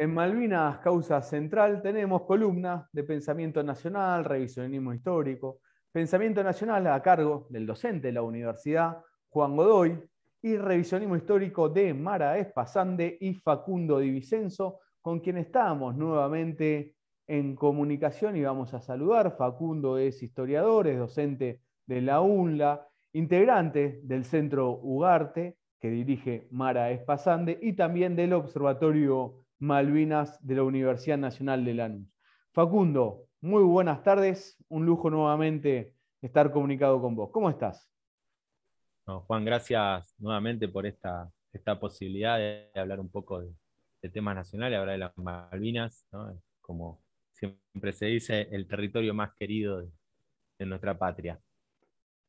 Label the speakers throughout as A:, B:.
A: En Malvinas, causa central, tenemos columnas de pensamiento nacional, revisionismo histórico, pensamiento nacional a cargo del docente de la universidad, Juan Godoy, y revisionismo histórico de Mara Espasande y Facundo Di con quien estamos nuevamente en comunicación y vamos a saludar. Facundo es historiador, es docente de la UNLA, integrante del Centro Ugarte, que dirige Mara Espasande, y también del Observatorio Malvinas de la Universidad Nacional de Lanús. Facundo, muy buenas tardes, un lujo nuevamente estar comunicado con vos. ¿Cómo estás?
B: Juan, gracias nuevamente por esta, esta posibilidad de hablar un poco de, temas nacionales, hablar de las Malvinas, como siempre se dice, el territorio más querido de, de nuestra patria.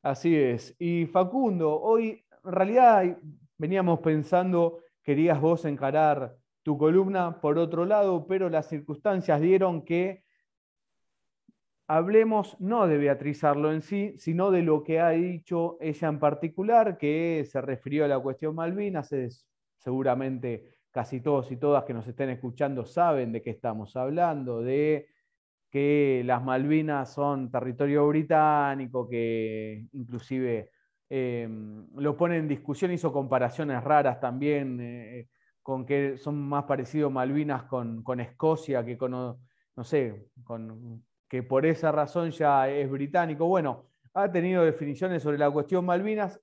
A: Así es. Y Facundo, hoy en realidad veníamos pensando, querías vos encarar tu columna por otro lado, pero las circunstancias dieron que hablemos no de Beatriz Arlo en sí, sino de lo que ha dicho ella en particular, que se refirió a la cuestión Malvinas. seguramente casi todos y todas que nos estén escuchando saben de qué estamos hablando, de que las Malvinas son territorio británico, que inclusive eh, lo pone en discusión, hizo comparaciones raras también. Eh, con que son más parecidos Malvinas con, Escocia que con, no sé, con, que por esa razón ya es británico. Bueno, ha tenido definiciones sobre la cuestión Malvinas.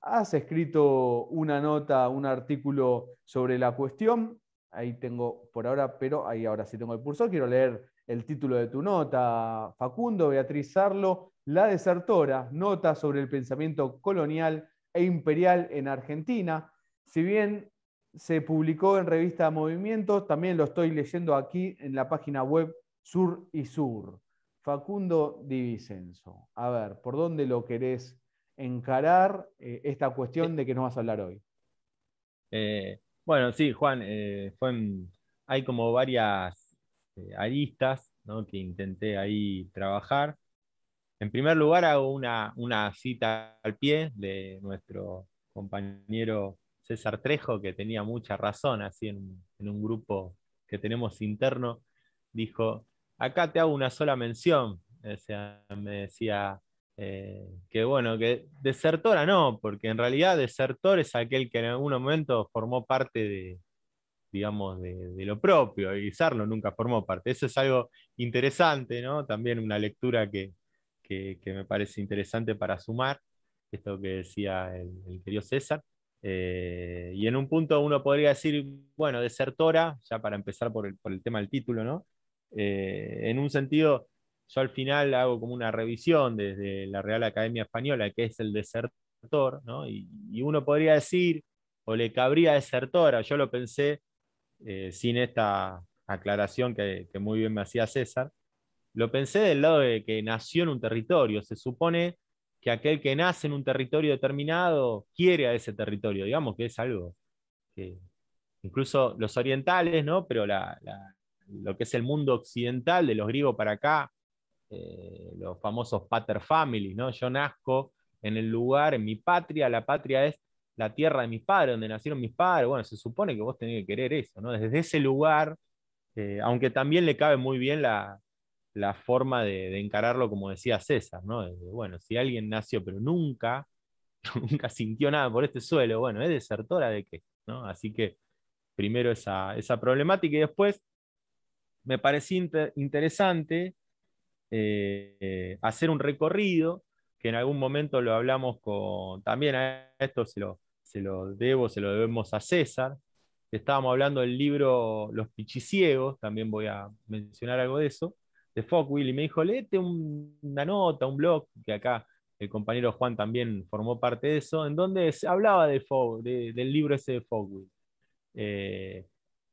A: Has escrito una nota, un artículo sobre la cuestión. Ahí tengo por ahora, pero ahí ahora sí tengo el cursor. Quiero leer el título de tu nota, Facundo Beatriz Sarlo, La desertora, nota sobre el pensamiento colonial e imperial en Argentina. Si bien se publicó en revista Movimiento, también lo estoy leyendo aquí en la página web Sur y Sur. Facundo Divisenso a ver, ¿por dónde lo querés encarar eh, esta cuestión de que nos vas a hablar hoy?
B: Eh, bueno, sí, Juan, eh, fue hay como varias aristas que intenté ahí trabajar. En primer lugar, hago una, una cita al pie de nuestro compañero César Trejo, que tenía mucha razón así en, un grupo que tenemos interno, dijo, acá te hago una sola mención. me decía eh, que bueno, que desertora no, porque en realidad desertor es aquel que en algún momento formó parte de, digamos, de, lo propio, y Sarno nunca formó parte. Eso es algo interesante, ¿no? También una lectura que, que, me parece interesante para sumar, esto que decía el querido César. Eh, y en un punto uno podría decir, bueno, desertora, ya para empezar por el, tema del título, ¿no? Eh, en un sentido, yo al final hago como una revisión desde la Real Academia Española, que es el desertor, ¿no? Y, uno podría decir, o le cabría desertora, yo lo pensé eh, sin esta aclaración que, que muy bien me hacía César, lo pensé del lado de que nació en un territorio, se supone que aquel que nace en un territorio determinado quiere a ese territorio, digamos que es algo que incluso los orientales, ¿no? pero lo que es el mundo occidental, de los griegos para acá, eh, los famosos pater families, ¿no? yo nazco en el lugar, en mi patria, la patria es la tierra de mis padres, donde nacieron mis padres, bueno, se supone que vos tenés que querer eso, ¿no? desde ese lugar, eh, aunque también le cabe muy bien la, la forma de, encararlo, como decía César, ¿no? bueno, si alguien nació pero nunca, nunca sintió nada por este suelo, bueno, es desertora de qué, ¿no? Así que primero esa, esa problemática y después me parecía interesante eh, eh, hacer un recorrido, que en algún momento lo hablamos con, también a esto se lo, se lo debo, se lo debemos a César, estábamos hablando del libro Los Pichiciegos, también voy a mencionar algo de eso, de Fogwill y me dijo, léete una nota, un blog, que acá el compañero Juan también formó parte de eso, en donde se hablaba de del libro ese de Fogwill, eh,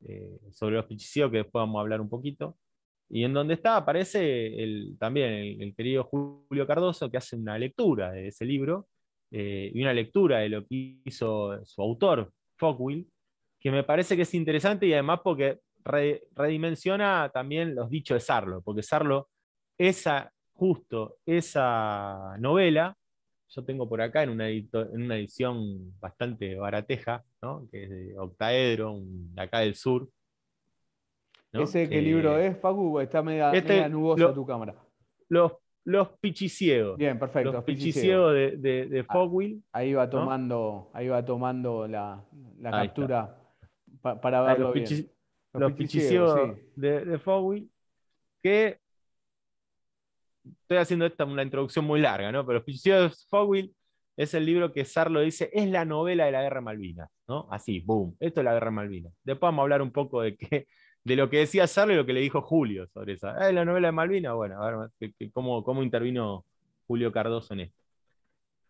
B: eh, sobre los pichicios, que después vamos a hablar un poquito. Y en donde está aparece el, también el, querido Julio Cardoso, que hace una lectura de ese libro, eh, y una lectura de lo que hizo su autor, Fogwill, que me parece que es interesante y además porque redimensiona también los dichos de Sarlo, porque Sarlo, esa, justo esa novela, yo tengo por acá en una, edición bastante barateja, que es de Octaedro, de acá del sur.
A: ¿Ese qué libro es, Está media, este tu cámara.
B: Los, los pichiciegos. Bien, perfecto. Los pichiciegos,
A: de, de, ah, Fogwill. Ahí va tomando, ahí va tomando la, captura para verlo bien. Los,
B: de, de que estoy haciendo esta una introducción muy larga, ¿no? Pero los pichicheos de es el libro que Sarlo dice, es la novela de la guerra Malvina. ¿no? Así, boom, esto es la guerra Malvina. Después vamos a hablar un poco de de lo que decía Sarlo y lo que le dijo Julio sobre esa. Ah, eh, la novela de Malvina. Bueno, a ver cómo, intervino Julio Cardoso en esto.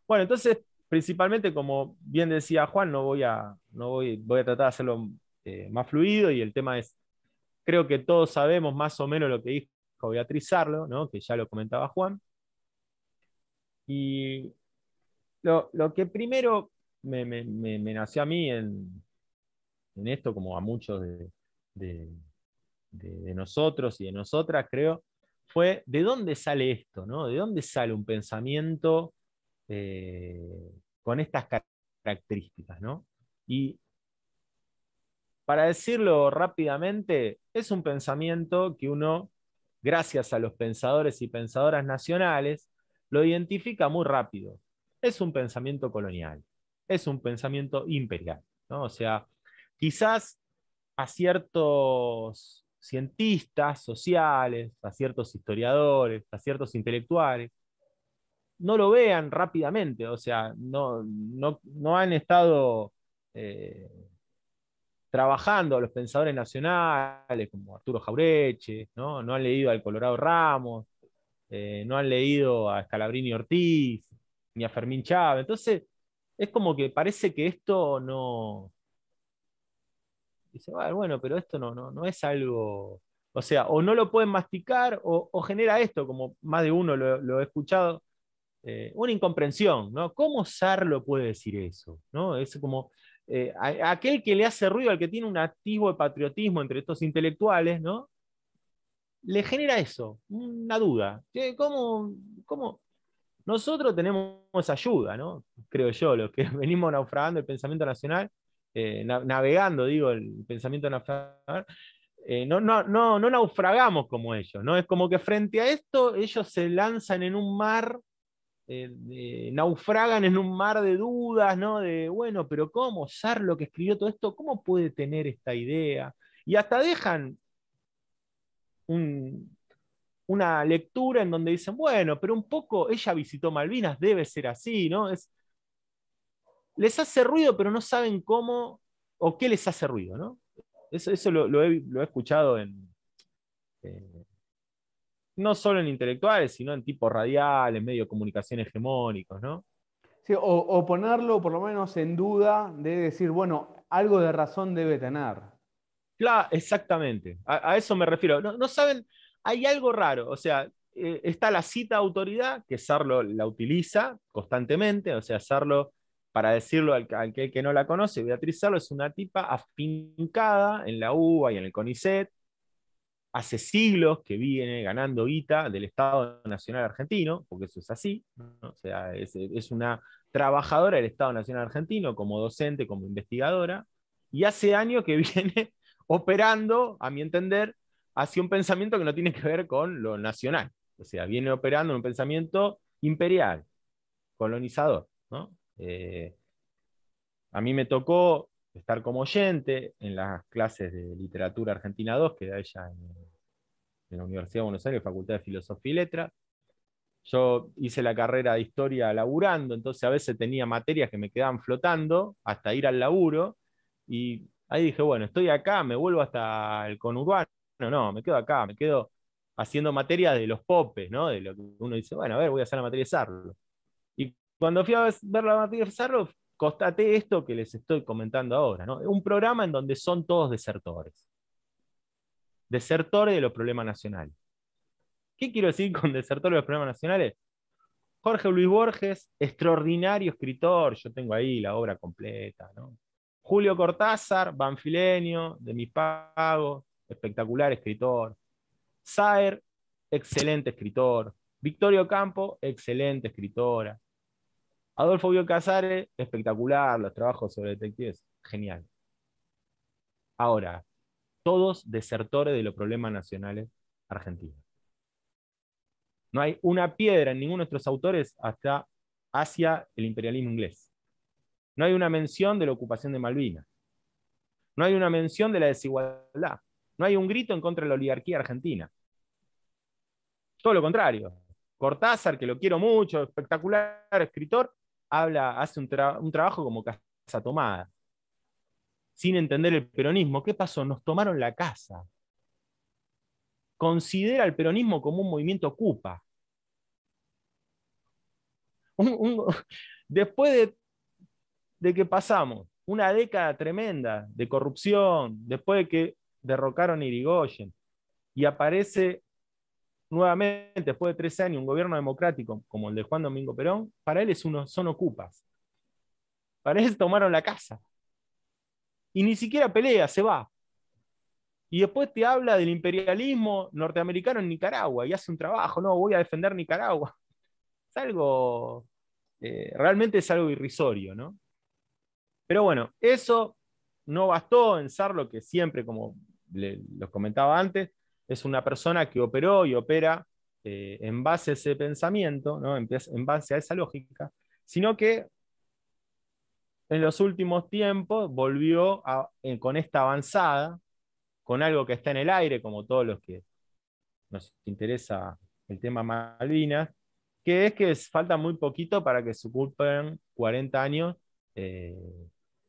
B: Bueno, entonces, principalmente, como bien decía Juan, no voy a, no voy a tratar de hacerlo eh, más fluido y el tema es, creo que todos sabemos más o menos lo que dijo Beatriz Arlo, que ya lo comentaba Juan. Y lo, que primero me, nació a mí en, en, esto, como a muchos de, de, nosotros y de nosotras, creo, fue de dónde sale esto, ¿no? ¿De dónde sale un pensamiento eh, con estas características, ¿no? Y para decirlo rápidamente, es un pensamiento que uno, gracias a los pensadores y pensadoras nacionales, lo identifica muy rápido. Es un pensamiento colonial, es un pensamiento imperial. ¿no? O sea, quizás a ciertos cientistas sociales, a ciertos historiadores, a ciertos intelectuales, no lo vean rápidamente, o sea, no, no, han estado eh, trabajando a los pensadores nacionales como Arturo Jaureche, ¿no? no han leído al Colorado Ramos, eh, no han leído a Scalabrini Ortiz, ni a Fermín Chávez. Entonces, es como que parece que esto no. Dice, bueno, pero esto no, no, es algo. O sea, o no lo pueden masticar o, genera esto, como más de uno lo, ha he escuchado, eh, una incomprensión, ¿no? ¿Cómo Sarlo puede decir eso? ¿no? Es como, eh, aquel que le hace ruido, al que tiene un activo de patriotismo entre estos intelectuales, ¿no? Le genera eso, una duda. ¿Cómo, cómo? Nosotros tenemos ayuda, ¿no? Creo yo, los que venimos naufragando el pensamiento nacional, eh, navegando, digo, el pensamiento nacional, eh, no, no, no, no naufragamos como ellos, ¿no? Es como que frente a esto ellos se lanzan en un mar eh, naufragan en un mar de dudas, ¿no? De, bueno, pero ¿cómo? lo que escribió todo esto, ¿cómo puede tener esta idea? Y hasta dejan una lectura en donde dicen, bueno, pero un poco ella visitó Malvinas, debe ser así, ¿no? les hace ruido, pero no saben cómo o qué les hace ruido, ¿no? Eso, eso lo, he, escuchado en, eh, no solo en intelectuales, sino en tipos radiales, medios de comunicación hegemónicos, ¿no?
A: Sí, o, ponerlo por lo menos en duda de decir, bueno, algo de razón debe tener.
B: Claro, exactamente. A, eso me refiero. No, saben, hay algo raro. O sea, eh, está la cita autoridad, que Sarlo la utiliza constantemente. O sea, Sarlo, para decirlo al, que, no la conoce, Beatriz Sarlo es una tipa afincada en la UBA y en el CONICET hace siglos que viene ganando guita del Estado Nacional Argentino, porque eso es así, o sea, es, una trabajadora del Estado Nacional Argentino como docente, como investigadora, y hace años que viene operando, a mi entender, hacia un pensamiento que no tiene que ver con lo nacional, o sea, viene operando en un pensamiento imperial, colonizador. Eh, a mí me tocó estar como oyente en las clases de literatura argentina 2 que da ella en en la Universidad de Buenos Aires, Facultad de Filosofía y Letras. Yo hice la carrera de historia laburando, entonces a veces tenía materias que me quedaban flotando hasta ir al laburo. Y ahí dije, bueno, estoy acá, me vuelvo hasta el conurbano. No, no, me quedo acá, me quedo haciendo materias de los popes, De lo que uno dice, bueno, a ver, voy a hacer la materia de Sarlo. Y cuando fui a ver la materia de Sarlo, constaté esto que les estoy comentando ahora, ¿no? Un programa en donde son todos desertores desertores de los problemas nacionales. ¿Qué quiero decir con desertores de los problemas nacionales? Jorge Luis Borges, extraordinario escritor, yo tengo ahí la obra completa, Julio Cortázar, banfilenio, de mis pagos, espectacular escritor. Saer, excelente escritor. Victorio Campo, excelente escritora. Adolfo Bio Casares, espectacular, los trabajos sobre detectives, genial. Ahora, todos desertores de los problemas nacionales argentinos. No hay una piedra en ninguno de nuestros autores hasta hacia el imperialismo inglés. No hay una mención de la ocupación de Malvinas. No hay una mención de la desigualdad. No hay un grito en contra de la oligarquía argentina. Todo lo contrario. Cortázar, que lo quiero mucho, espectacular escritor, habla, hace un trabajo como casa tomada sin entender el peronismo. ¿Qué pasó? Nos tomaron la casa. Considera el peronismo como un movimiento ocupa. después de, que pasamos una década tremenda de corrupción, después de que derrocaron a Irigoyen y aparece nuevamente, después de tres años, un gobierno democrático como el de Juan Domingo Perón, para él es uno, son ocupas. Para él tomaron la casa y ni siquiera pelea, se va. Y después te habla del imperialismo norteamericano en Nicaragua y hace un trabajo, no, voy a defender Nicaragua. Es algo, eh, realmente es algo irrisorio, ¿no? Pero bueno, eso no bastó en lo que siempre, como les comentaba antes, es una persona que operó y opera eh, en base a ese pensamiento, ¿no? en base a esa lógica, sino que en los últimos tiempos volvió con esta avanzada, con algo que está en el aire, como todos los que nos interesa el tema Malvinas, que es que falta muy poquito para que se ocupen 40 años eh,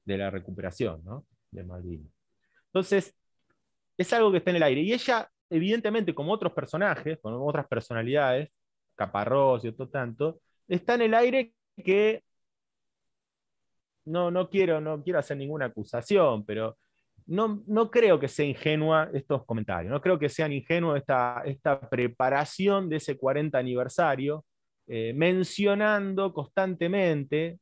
B: de la recuperación de Malvinas. Entonces, es algo que está en el aire. Y ella, evidentemente, como otros personajes, como otras personalidades, Caparrós y otro tanto, está en el aire que no, quiero, no quiero hacer ninguna acusación, pero no, no creo que sea ingenua estos comentarios, no creo que sean ingenuos esta, esta preparación de ese 40 aniversario, eh, mencionando constantemente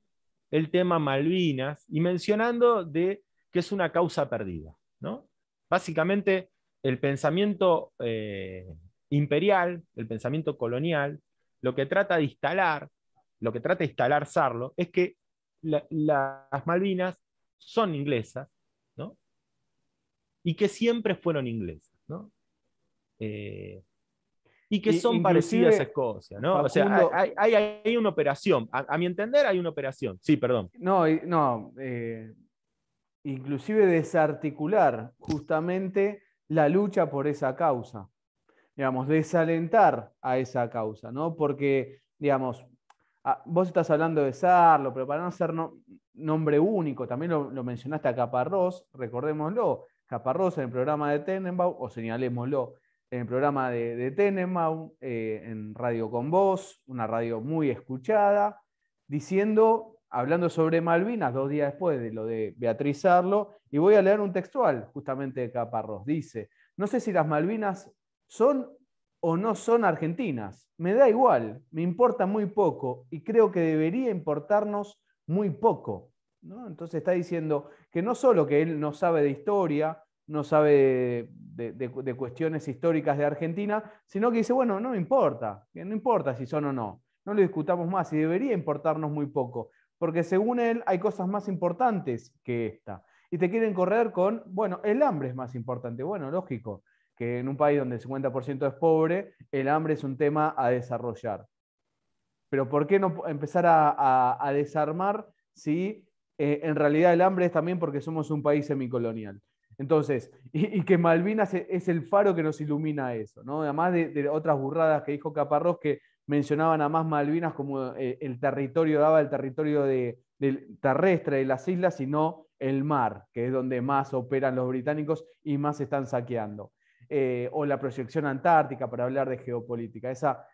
B: el tema Malvinas y mencionando de que es una causa perdida. ¿no? Básicamente, el pensamiento eh, imperial, el pensamiento colonial, lo que trata de instalar, lo que trata de instalar Sarlo, es que las Malvinas son inglesas, ¿no? Y que siempre fueron inglesas, ¿no? Eh, y que son parecidas a Escocia, ¿no? o sea, hay, una operación, a, mi entender hay una operación, sí, perdón.
A: No, no, eh, inclusive desarticular justamente la lucha por esa causa, digamos, desalentar a esa causa, ¿no? Porque, digamos, Ah, vos estás hablando de Sarlo, pero para no ser nombre único, también lo, mencionaste a Caparrós, recordémoslo. Caparrós en el programa de Tenenbaum, o señalémoslo, en el programa de, de Tenenbaum, eh, en Radio Con Vos, una radio muy escuchada, diciendo, hablando sobre Malvinas, dos días después de lo de Beatriz Sarlo, y voy a leer un textual justamente de Caparrós. Dice, no sé si las Malvinas son o no son argentinas. Me da igual, me importa muy poco y creo que debería importarnos muy poco. Entonces está diciendo que no solo que él no sabe de historia, no sabe de, cuestiones históricas de Argentina, sino que dice, bueno, no me importa, no importa si son o no, no lo discutamos más y debería importarnos muy poco, porque según él hay cosas más importantes que esta. Y te quieren correr con, bueno, el hambre es más importante, bueno, lógico, que en un país donde el 50% es pobre, el hambre es un tema a desarrollar. Pero ¿por qué no empezar a, desarmar si eh, en realidad el hambre es también porque somos un país semicolonial? Entonces, y, que Malvinas e-, es el faro que nos ilumina eso, ¿no? Además de, otras burradas que dijo Caparrós que mencionaban a más Malvinas como eh, el territorio, daba el territorio terrestre de las islas, sino el mar, que es donde más operan los británicos y más están saqueando. Eh, o la proyección antártica para hablar de geopolítica. Esa,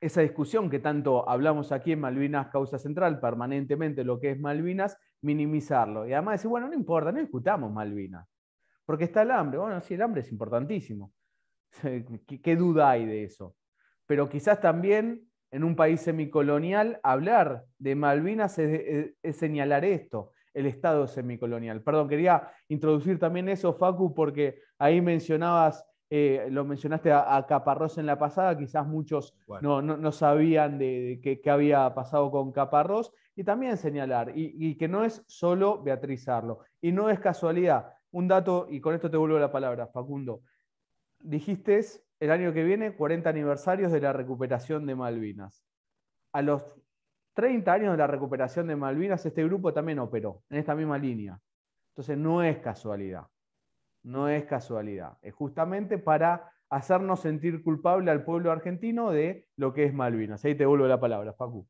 A: esa discusión que tanto hablamos aquí en Malvinas Causa Central, permanentemente lo que es Malvinas, minimizarlo. Y además decir, bueno, no importa, no discutamos Malvinas, porque está el hambre. Bueno, sí, el hambre es importantísimo. ¿Qué, duda hay de eso? Pero quizás también en un país semicolonial hablar de Malvinas es señalar esto, el Estado semicolonial. Perdón, quería introducir también eso, Facu, porque ahí mencionabas, eh, lo mencionaste a, Caparrós en la pasada, quizás muchos no, no, sabían de, qué había pasado con Caparrós, y también señalar, y, y que no es solo Beatriz Arlo, y no es casualidad. Un dato, y con esto te vuelvo la palabra, Facundo. Dijiste el año que viene 40 aniversarios de la recuperación de Malvinas. A los 30 años de la recuperación de Malvinas, este grupo también operó en esta misma línea. Entonces no es casualidad, no es casualidad. Es justamente para hacernos sentir culpable al pueblo argentino de lo que es Malvinas. Ahí te vuelvo la palabra, Facu.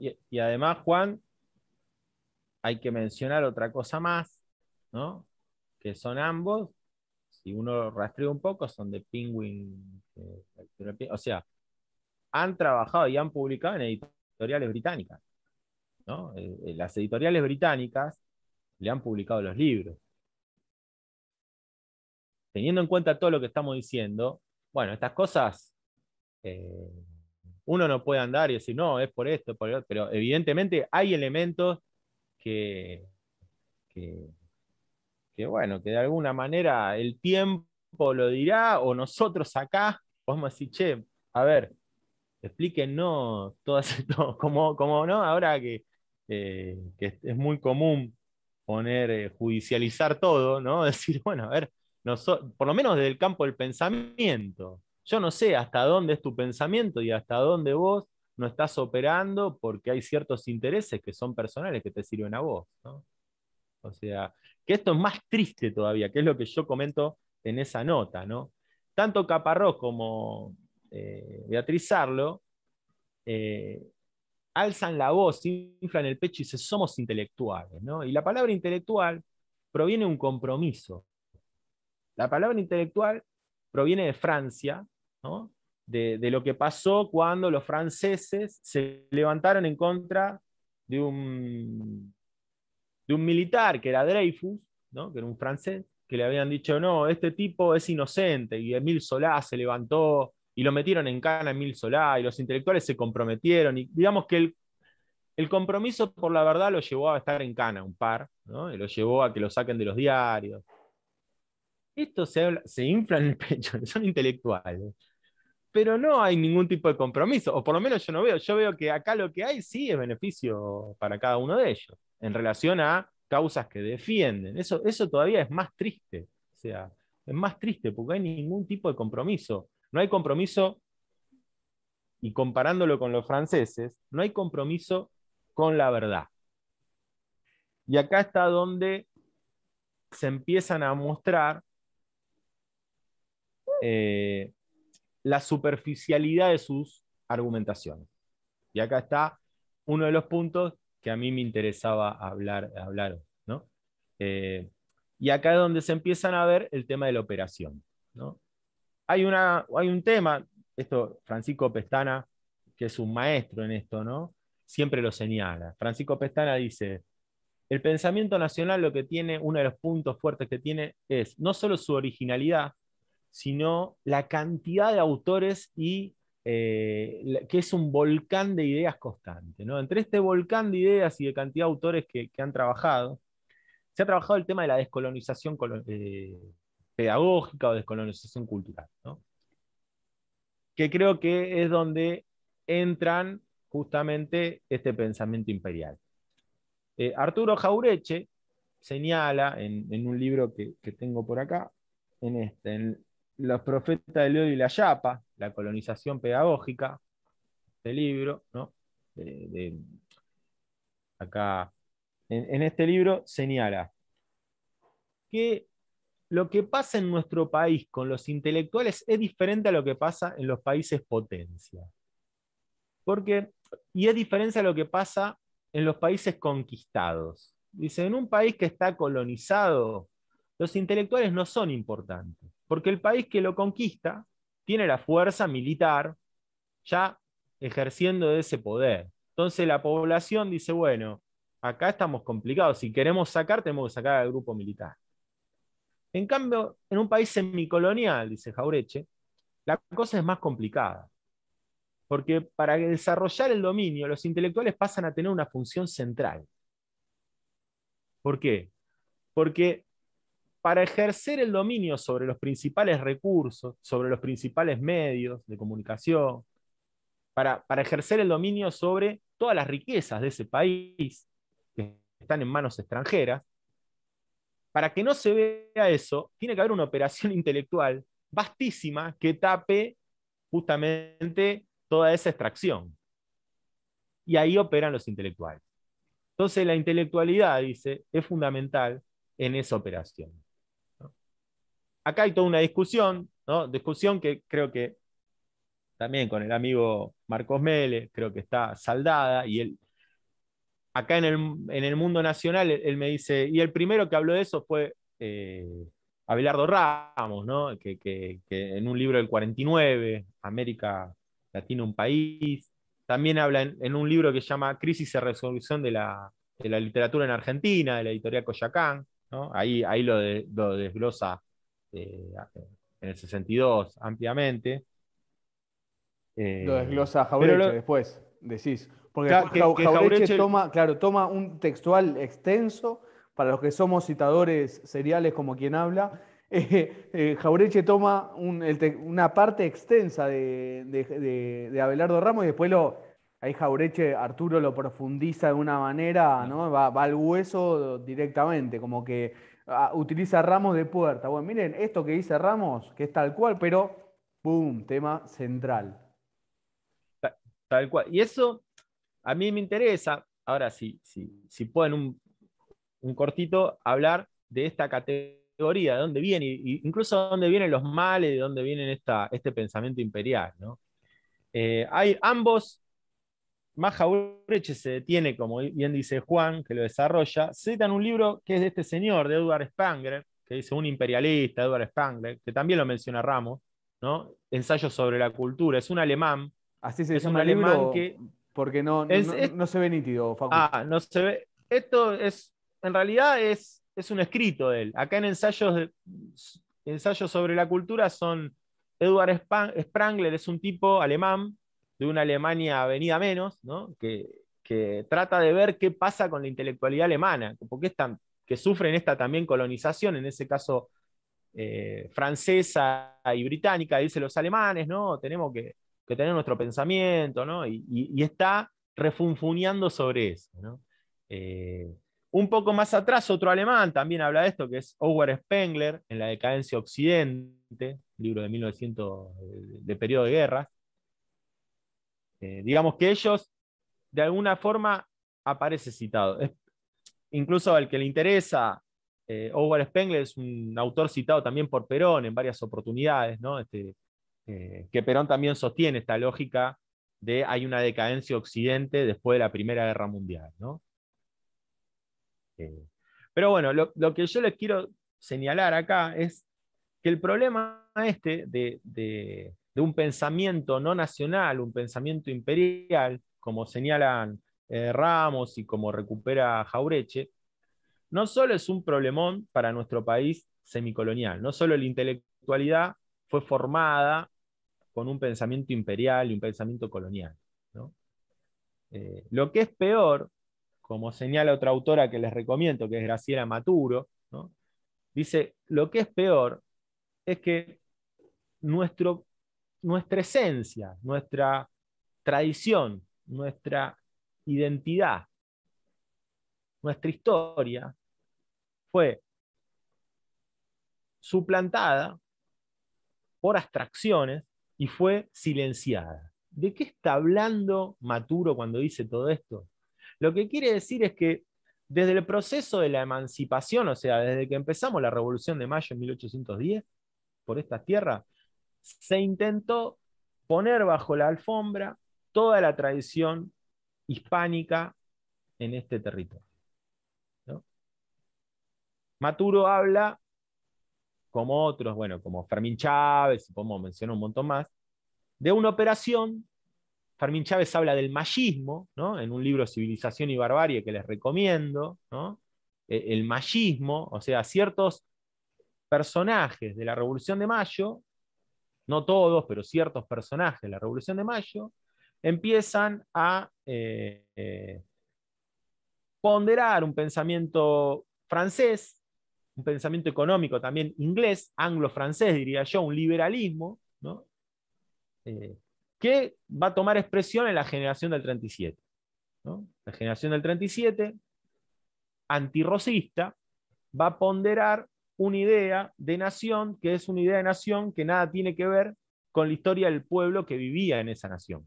B: y, además, Juan, hay que mencionar otra cosa más, ¿no? Que son ambos, si uno rastrea un poco, son de Penguin. Eh, o sea, han trabajado y han publicado en editoriales editoriales británicas. Eh, eh, las editoriales británicas le han publicado los libros. Teniendo en cuenta todo lo que estamos diciendo, bueno, estas cosas eh, uno no puede andar y decir, no, es por esto, por pero evidentemente hay elementos que, que, bueno, que de alguna manera el tiempo lo dirá o nosotros acá vamos decir, che, a ver, explíquenos todas, como, como no, ahora que, eh, es muy común poner, eh, judicializar todo, ¿no? Decir, bueno, a ver, no por lo menos desde el campo del pensamiento. Yo no sé hasta dónde es tu pensamiento y hasta dónde vos no estás operando porque hay ciertos intereses que son personales que te sirven a vos, ¿no? O sea, que esto es más triste todavía, que es lo que yo comento en esa nota, ¿no? Tanto Caparrós como, eh, Beatriz Arlo, eh, alzan la voz, inflan el pecho y dicen, somos intelectuales. Y la palabra intelectual proviene de un compromiso. La palabra intelectual proviene de Francia, de, lo que pasó cuando los franceses se levantaron en contra de un, de un militar que era Dreyfus, ¿no? que era un francés, que le habían dicho, no, este tipo es inocente, y Emil Solá se levantó y lo metieron en cana Mil Solá, y los intelectuales se comprometieron, y digamos que el, compromiso por la verdad lo llevó a estar en cana un par, ¿no? y lo llevó a que lo saquen de los diarios. Esto se, infla en el pecho, son intelectuales. Pero no hay ningún tipo de compromiso, o por lo menos yo no veo. Yo veo que acá lo que hay sí es beneficio para cada uno de ellos, en relación a causas que defienden. Eso, eso todavía es más triste. O sea, es más triste porque hay ningún tipo de compromiso no hay compromiso, y comparándolo con los franceses, no hay compromiso con la verdad. Y acá está donde se empiezan a mostrar eh, la superficialidad de sus argumentaciones. Y acá está uno de los puntos que a mí me interesaba hablar. hablar eh, y acá es donde se empiezan a ver el tema de la operación. ¿no? hay, una, hay un tema, esto Francisco Pestana, que es un maestro en esto, ¿no? Siempre lo señala. Francisco Pestana dice, el pensamiento nacional lo que tiene, uno de los puntos fuertes que tiene es no solo su originalidad, sino la cantidad de autores y eh, que es un volcán de ideas constante. ¿no? Entre este volcán de ideas y de cantidad de autores que, han trabajado, se ha trabajado el tema de la descolonización eh, pedagógica o descolonización cultural, que creo que es donde entran justamente este pensamiento imperial. Eh, Arturo Jaureche señala en, un libro que, tengo por acá, en, este, Los profetas del odio y la yapa, la colonización pedagógica, este libro, ¿no? acá, en, en este libro señala que lo que pasa en nuestro país con los intelectuales es diferente a lo que pasa en los países potencia. Porque, y es diferente a lo que pasa en los países conquistados. Dice, en un país que está colonizado, los intelectuales no son importantes, porque el país que lo conquista tiene la fuerza militar ya ejerciendo ese poder. Entonces la población dice, bueno, acá estamos complicados, si queremos sacar, tenemos que sacar al grupo militar. En cambio, en un país semicolonial, dice Jaureche, la cosa es más complicada. Porque para desarrollar el dominio, los intelectuales pasan a tener una función central. ¿Por qué? Porque para ejercer el dominio sobre los principales recursos, sobre los principales medios de comunicación, para, para, ejercer el dominio sobre todas las riquezas de ese país que están en manos extranjeras, para que no se vea eso, tiene que haber una operación intelectual vastísima que tape justamente toda esa extracción. Y ahí operan los intelectuales. Entonces la intelectualidad, dice, es fundamental en esa operación. Acá hay toda una discusión, ¿no? discusión que creo que también con el amigo Marcos Mele, creo que está saldada, y él acá en el, mundo nacional, él, me dice, y el primero que habló de eso fue eh, Abelardo Ramos, que, en un libro del 49, América Latina, un país, también habla en, un libro que se llama Crisis y Resolución de la, Literatura en Argentina, de la editorial Coyacán, ahí, ahí lo, desglosa eh, en el 62 ampliamente.
A: lo desglosa eh, Jauretche después, decís. Porque Jaureche, toma, claro, toma un textual extenso, para los que somos citadores seriales como quien habla, eh, eh, Jaureche toma una parte extensa de, Abelardo Ramos y después lo, ahí Jaureche, Arturo lo profundiza de una manera, va, al hueso directamente, como que ah, utiliza Ramos de puerta. Bueno, miren, esto que dice Ramos, que es tal cual, pero, ¡boom!, tema central.
B: tal cual. Y eso a mí me interesa, ahora sí, si pueden un, cortito, hablar de esta categoría, de dónde viene, incluso de dónde vienen los males, de dónde viene este pensamiento imperial. Eh, hay ambos, más Ureche se detiene, como bien dice Juan, que lo desarrolla, citan un libro que es de este señor, de Edward Spangler, que dice un imperialista, Eduard Spangler, que también lo menciona Ramos, ¿no? Ensayos sobre la cultura, es un alemán. Así es un alemán que
A: porque no, no, se ve nítido, Facu. Ah,
B: no se ve. Esto es, en realidad es, es un escrito de él. Acá en ensayos, ensayos sobre la cultura son Eduard Sprangler, es un tipo alemán de una Alemania venida menos, ¿no? que, que trata de ver qué pasa con la intelectualidad alemana, porque es tan, que sufren esta también colonización, en ese caso eh, francesa y británica, dice los alemanes, ¿no? Tenemos que que tener nuestro pensamiento, ¿no? Y, está refunfuneando sobre eso, ¿no? Eh, un poco más atrás, otro alemán también habla de esto, que es Howard Spengler, en La decadencia occidente, libro de 1900, eh, de periodo de guerra. Eh, digamos que ellos, de alguna forma, aparece citado. incluso al que le interesa, eh, Howard Spengler es un autor citado también por Perón en varias oportunidades, ¿no? Este, eh, que Perón también sostiene esta lógica de hay una decadencia occidente después de la Primera Guerra Mundial. Eh, pero bueno, lo, que yo les quiero señalar acá es que el problema este de, un pensamiento no nacional, un pensamiento imperial, como señalan eh, Ramos y como recupera Jaureche, no solo es un problemón para nuestro país semicolonial, no solo la intelectualidad fue formada con un pensamiento imperial y un pensamiento colonial. Eh, lo que es peor, como señala otra autora que les recomiendo, que es Graciela Maturo, dice, lo que es peor es que nuestra esencia, nuestra tradición, nuestra identidad, nuestra historia fue suplantada por abstracciones y fue silenciada. ¿De qué está hablando Maturo cuando dice todo esto? Lo que quiere decir es que desde el proceso de la emancipación, o sea, desde que empezamos la Revolución de Mayo de 1810, por estas tierras, se intentó poner bajo la alfombra toda la tradición hispánica en este territorio. Maturo habla, como otros, bueno, como Fermín Chávez, podemos mencionar un montón más, de una operación. Fermín Chávez habla del machismo, en un libro Civilización y Barbarie que les recomiendo. E, el machismo, o sea, ciertos personajes de la Revolución de Mayo, no todos, pero ciertos personajes de la Revolución de Mayo, empiezan a eh, eh, ponderar un pensamiento francés, un pensamiento económico también inglés, anglo-francés, diría yo, un liberalismo, ¿no? Eh, que va a tomar expresión en la generación del 37. La generación del 37, antirrocista, va a ponderar una idea de nación que es una idea de nación que nada tiene que ver con la historia del pueblo que vivía en esa nación.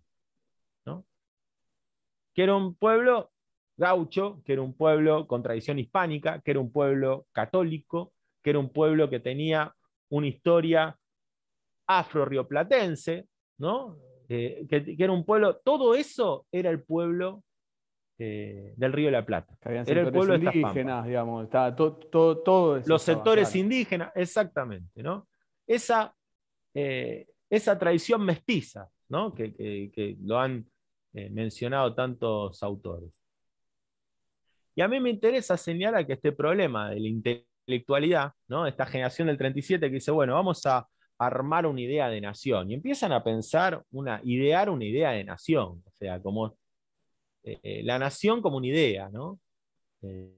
B: Que era un pueblo gaucho, que era un pueblo con tradición hispánica, que era un pueblo católico, que era un pueblo que tenía una historia afro ¿no? Eh, que, era un pueblo, todo eso era el pueblo eh, del Río de la
A: Plata. era el pueblo indígenas, digamos, estaba todo, Los sectores
B: indígenas, exactamente, ¿no? Esa, eh, esa tradición mestiza, Que, que lo han mencionado tantos autores. Y a mí me interesa señalar que este problema de la intelectualidad, ¿no? esta generación del 37 que dice, bueno, vamos a armar una idea de nación y empiezan a pensar, una, idear una idea de nación, o sea, como eh, eh, la nación como una idea, ¿no? Eh,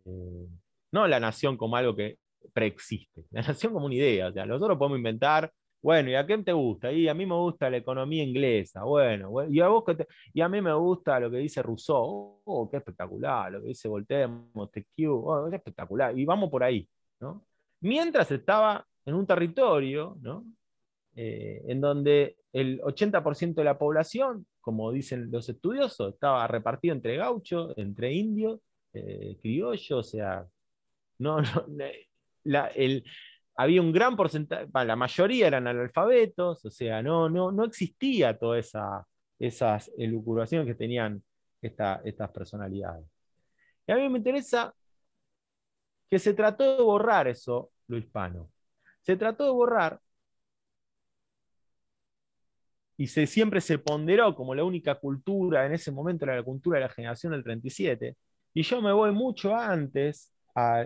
B: no la nación como algo que preexiste, la nación como una idea, o sea, nosotros podemos inventar, bueno, ¿y a quién te gusta? Y a mí me gusta la economía inglesa, bueno, y a vos que y a mí me gusta lo que dice Rousseau, oh, qué espectacular, lo que dice Voltaire, Montesquieu, oh, qué espectacular, y vamos por ahí, ¿no? Mientras estaba en un territorio, ¿no? Eh, en donde el 80% de la población, como dicen los estudiosos, estaba repartido entre gauchos, entre indios, eh, criollos, o sea, no, la, había un gran porcentaje, la mayoría eran analfabetos, o sea, no, no, no existía toda esa esas elucubraciones que tenían estas personalidades. Y a mí me interesa que se trató de borrar eso, lo hispano. Se trató de borrar y se, siempre se ponderó como la única cultura, en ese momento era la cultura de la generación del 37. Y yo me voy mucho antes a,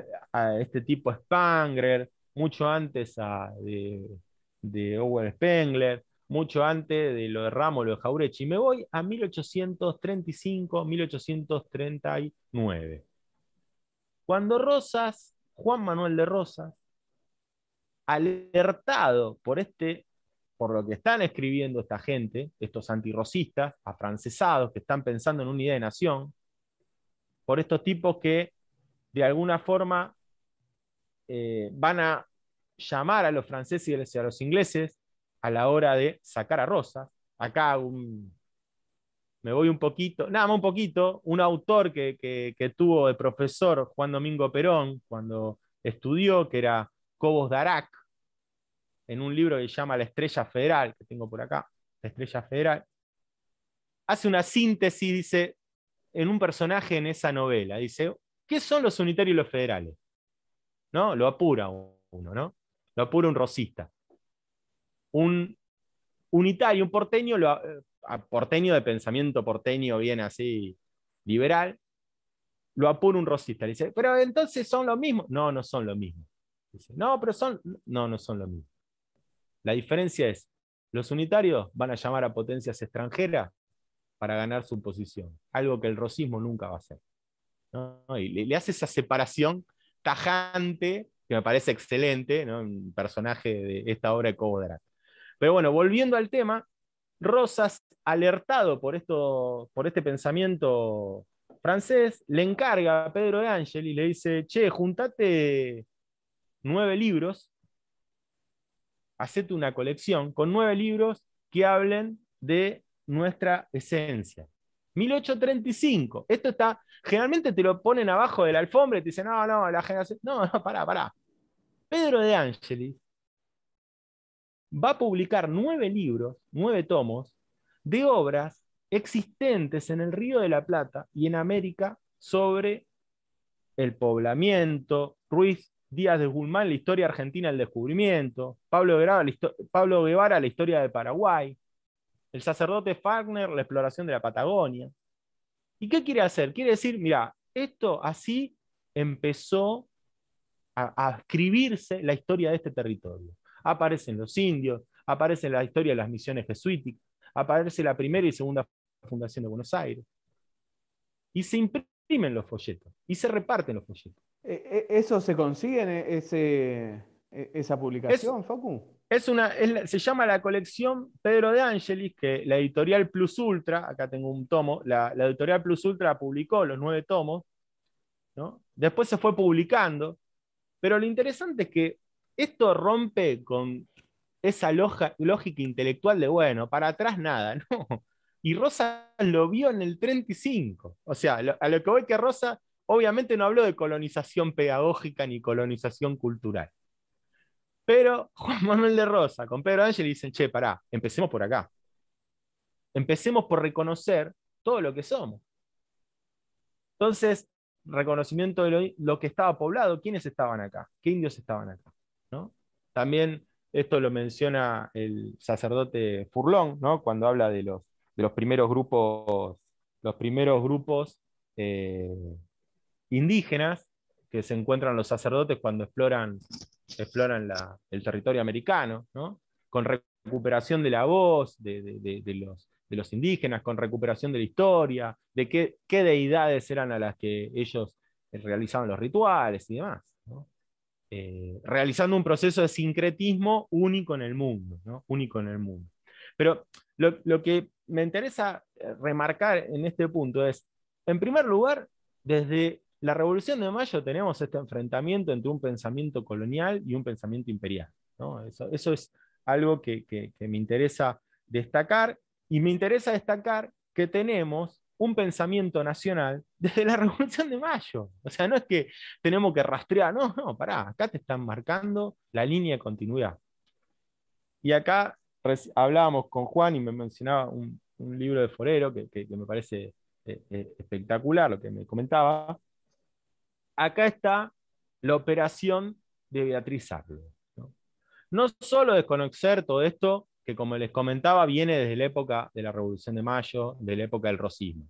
B: este tipo Spangler, mucho antes a, de, Owen Spengler, mucho antes de lo de Ramos, lo de Jaurechi. Me voy a 1835, 1839. Cuando Rosas, Juan Manuel de Rosas, alertado por este por lo que están escribiendo esta gente, estos antirrocistas, afrancesados, que están pensando en una idea de nación, por estos tipos que de alguna forma eh, van a llamar a los franceses y a los ingleses a la hora de sacar a Rosa. Acá me voy un poquito, nada más un poquito, un autor que, tuvo de profesor Juan Domingo Perón cuando estudió, que era Cobos Darak en un libro que se llama La Estrella Federal, que tengo por acá, La Estrella Federal, hace una síntesis, dice, en un personaje en esa novela, dice, ¿qué son los unitarios y los federales? ¿No? Lo apura uno, ¿no? Lo apura un rosista. Un unitario, un porteño, eh, porteño de pensamiento porteño bien así liberal, lo apura un rosista. Le dice, pero entonces son los mismos? No, no son lo mismo. Dice, no, pero son. No, no son lo mismo. La diferencia es, los unitarios van a llamar a potencias extranjeras para ganar su posición, algo que el rosismo nunca va a hacer. Y le, hace esa separación tajante, que me parece excelente, un personaje de esta obra de Cobodrat. Pero bueno, volviendo al tema, Rosas, alertado por, esto, por este pensamiento francés, le encarga a Pedro de Ángel y le dice, che, juntate nueve libros hacete una colección con nueve libros que hablen de nuestra esencia. 1835. Esto está, generalmente te lo ponen abajo de la alfombra y te dicen, no, no, la generación. No, no, pará, pará. Pedro de Ángeles va a publicar nueve libros, nueve tomos, de obras existentes en el Río de la Plata y en América sobre el poblamiento, Ruiz Díaz de Guzmán, la historia argentina del descubrimiento, Pablo Guevara, la, Pablo la historia de Paraguay, el sacerdote Fagner, la exploración de la Patagonia. ¿Y qué quiere hacer? Quiere decir, mira, esto así empezó a, a escribirse la historia de este territorio. Aparecen los indios, aparece la historia de las misiones jesuíticas, aparece la primera y segunda fundación de Buenos Aires. Y se imprimen los folletos, y se reparten los folletos.
A: Eh, eh, ¿Eso se consigue en e, esa publicación,
B: es, una, se llama la colección Pedro de Angelis, que la editorial Plus Ultra, acá tengo un tomo, la, editorial Plus Ultra publicó los nueve tomos, ¿no? después se fue publicando, pero lo interesante es que esto rompe con esa lógica intelectual de, bueno, para atrás nada, ¿no? Y Rosa lo vio en el 35, o sea, a lo que voy que Rosa Obviamente no habló de colonización pedagógica ni colonización cultural. Pero Juan Manuel de Rosa con Pedro Ángel dicen, che, pará, empecemos por acá. Empecemos por reconocer todo lo que somos. Entonces, reconocimiento de lo, que estaba poblado, quiénes estaban acá, qué indios estaban acá. También esto lo menciona el sacerdote Furlón, ¿no? cuando habla de los, los primeros grupos, los primeros grupos eh, indígenas que se encuentran los sacerdotes cuando exploran, exploran el territorio americano, con recuperación de la voz de, los, de, los, indígenas, con recuperación de la historia, de qué, deidades eran a las que ellos realizaban los rituales y demás. Eh, realizando un proceso de sincretismo único en el mundo, único en el mundo. Pero lo, lo, que me interesa remarcar en este punto es, en primer lugar, desde la Revolución de Mayo tenemos este enfrentamiento entre un pensamiento colonial y un pensamiento imperial. Eso, es algo que, me interesa destacar y me interesa destacar que tenemos un pensamiento nacional desde la Revolución de Mayo. O sea, no es que tenemos que rastrear, no, no, pará, acá te están marcando la línea de continuidad. Y acá hablábamos con Juan y me mencionaba un, libro de Forero que, me parece eh, eh, espectacular lo que me comentaba, acá está la operación de Beatriz Arlo. ¿no? solo desconocer todo esto, que como les comentaba, viene desde la época de la Revolución de Mayo, de la época del rosismo.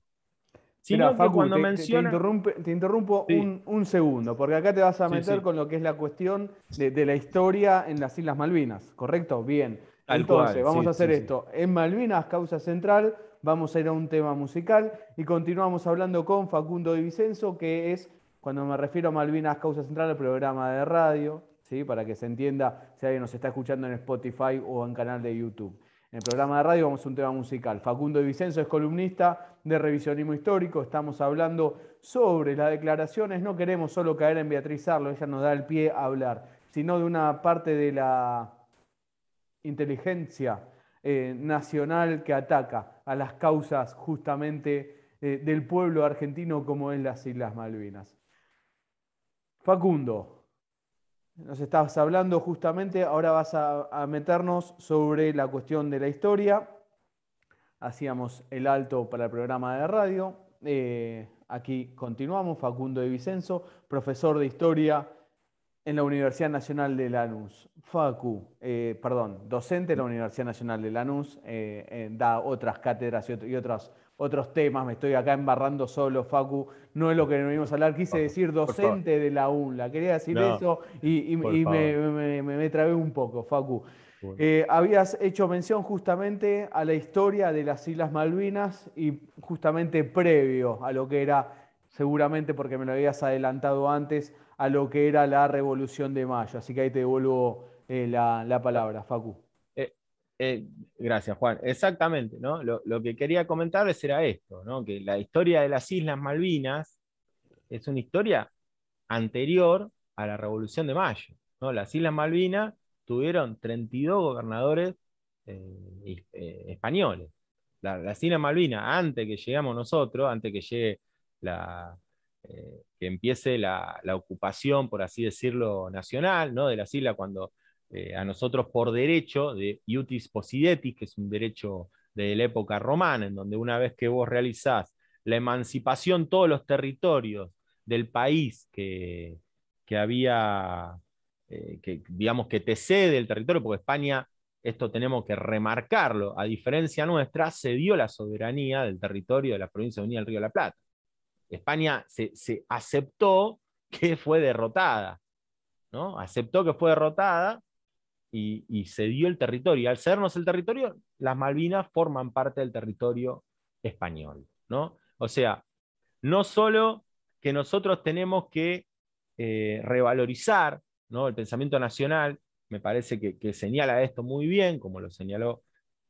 A: Sino Mira, cuando te, te, interrumpo un, segundo, porque acá te vas a meter con lo que es la cuestión de, la historia en las Islas Malvinas, ¿correcto? Bien. Entonces, vamos a hacer esto. En Malvinas, causa central, vamos a ir a un tema musical y continuamos hablando con Facundo de Vicenzo, que es cuando me refiero a Malvinas Causa Central, el programa de radio, ¿sí? para que se entienda si alguien nos está escuchando en Spotify o en canal de YouTube. En el programa de radio vamos a un tema musical. Facundo Vicenzo es columnista de Revisionismo Histórico. Estamos hablando sobre las declaraciones. No queremos solo caer en Beatriz Arlo, ella nos da el pie a hablar, sino de una parte de la inteligencia eh, nacional que ataca a las causas justamente eh, del pueblo argentino como es las Islas Malvinas. Facundo, nos estabas hablando justamente, ahora vas a, meternos sobre la cuestión de la historia. Hacíamos el alto para el programa de radio. Eh, aquí continuamos, Facundo de Vicenzo, profesor de historia en la Universidad Nacional de Lanús. Facu, eh, perdón, docente de la Universidad Nacional de Lanús, eh, da otras cátedras y, otras otros temas, me estoy acá embarrando solo, Facu, no es lo que venimos a hablar, quise decir docente de la UNLA, quería decir eso y, me, me, trabé un poco, Facu. Eh, habías hecho mención justamente a la historia de las Islas Malvinas y justamente previo a lo que era, seguramente porque me lo habías adelantado antes, a lo que era la Revolución de Mayo, así que ahí te devuelvo eh, la palabra, Facu.
B: Eh, gracias, Juan. Exactamente, ¿no? Lo, que quería comentarles era esto, ¿no? Que la historia de las Islas Malvinas es una historia anterior a la Revolución de Mayo. ¿no? Las Islas Malvinas tuvieron 32 gobernadores eh, eh, españoles. La, las Islas Malvinas, antes que llegamos nosotros, antes que llegue la, que empiece la, la, ocupación, por así decirlo, nacional, ¿no? De las islas cuando eh, a nosotros por derecho de iutis Posidetis, que es un derecho de la época romana, en donde una vez que vos realizás la emancipación, todos los territorios del país que, había, eh, que digamos que te cede el territorio, porque España, esto tenemos que remarcarlo, a diferencia nuestra, cedió la soberanía del territorio de la provincia de Unida del Río de la Plata. España se, se aceptó que fue derrotada, ¿no? Aceptó que fue derrotada y, cedió se dio el territorio. Y al sernos el territorio, las Malvinas forman parte del territorio español. ¿no? O sea, no solo que nosotros tenemos que eh, revalorizar ¿no? el pensamiento nacional, me parece que, que, señala esto muy bien, como lo señaló,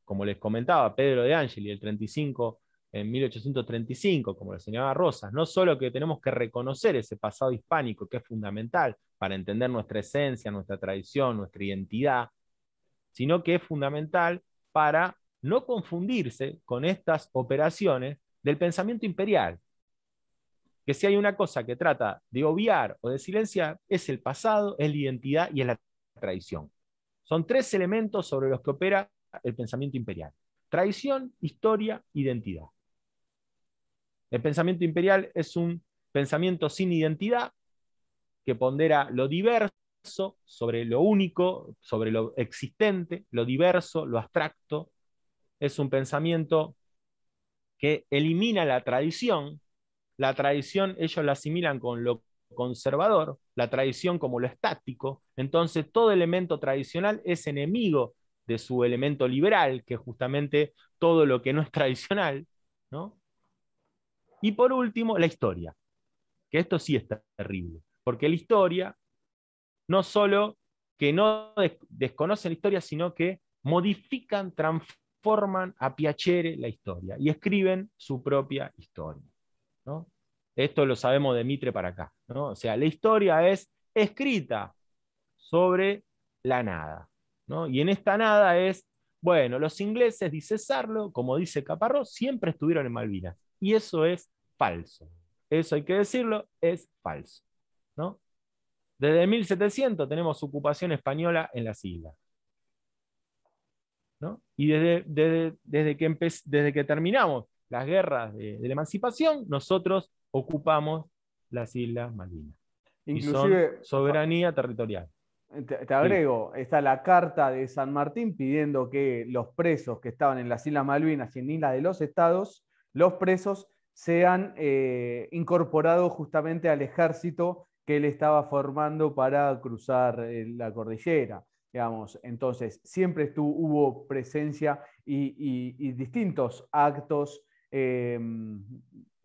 B: como les comentaba, Pedro de Ángel y el 35 en 1835, como lo señalaba Rosas, no solo que tenemos que reconocer ese pasado hispánico que es fundamental para entender nuestra esencia, nuestra tradición, nuestra identidad, sino que es fundamental para no confundirse con estas operaciones del pensamiento imperial. Que si hay una cosa que trata de obviar o de silenciar, es el pasado, es la identidad y es la tradición. Son tres elementos sobre los que opera el pensamiento imperial. Tradición, historia, identidad. El pensamiento imperial es un pensamiento sin identidad que pondera lo diverso sobre lo único, sobre lo existente, lo diverso, lo abstracto. Es un pensamiento que elimina la tradición. La tradición ellos la asimilan con lo conservador, la tradición como lo estático. Entonces todo elemento tradicional es enemigo de su elemento liberal, que es justamente todo lo que no es tradicional. ¿no? Y por último, la historia, que esto sí está terrible, porque la historia no solo que no desconocen la historia, sino que modifican, transforman a Piacere la historia y escriben su propia historia. Esto lo sabemos de Mitre para acá. ¿no? O sea, la historia es escrita sobre la nada. Y en esta nada es, bueno, los ingleses, dice Sarlo, como dice Caparro siempre estuvieron en Malvinas. Y eso es falso. Eso hay que decirlo, es falso. ¿no? Desde 1700 tenemos ocupación española en las islas. Y desde, desde, que desde, que terminamos las guerras de, la emancipación, nosotros ocupamos las Islas Malvinas. Inclusive, y son soberanía territorial.
A: Eh, te, agrego, está la carta de San Martín pidiendo que los presos que estaban en las Islas Malvinas y en Islas de los Estados los presos se han eh, incorporado justamente al ejército que él estaba formando para cruzar eh, la cordillera. Entonces, siempre hubo presencia y, distintos actos em,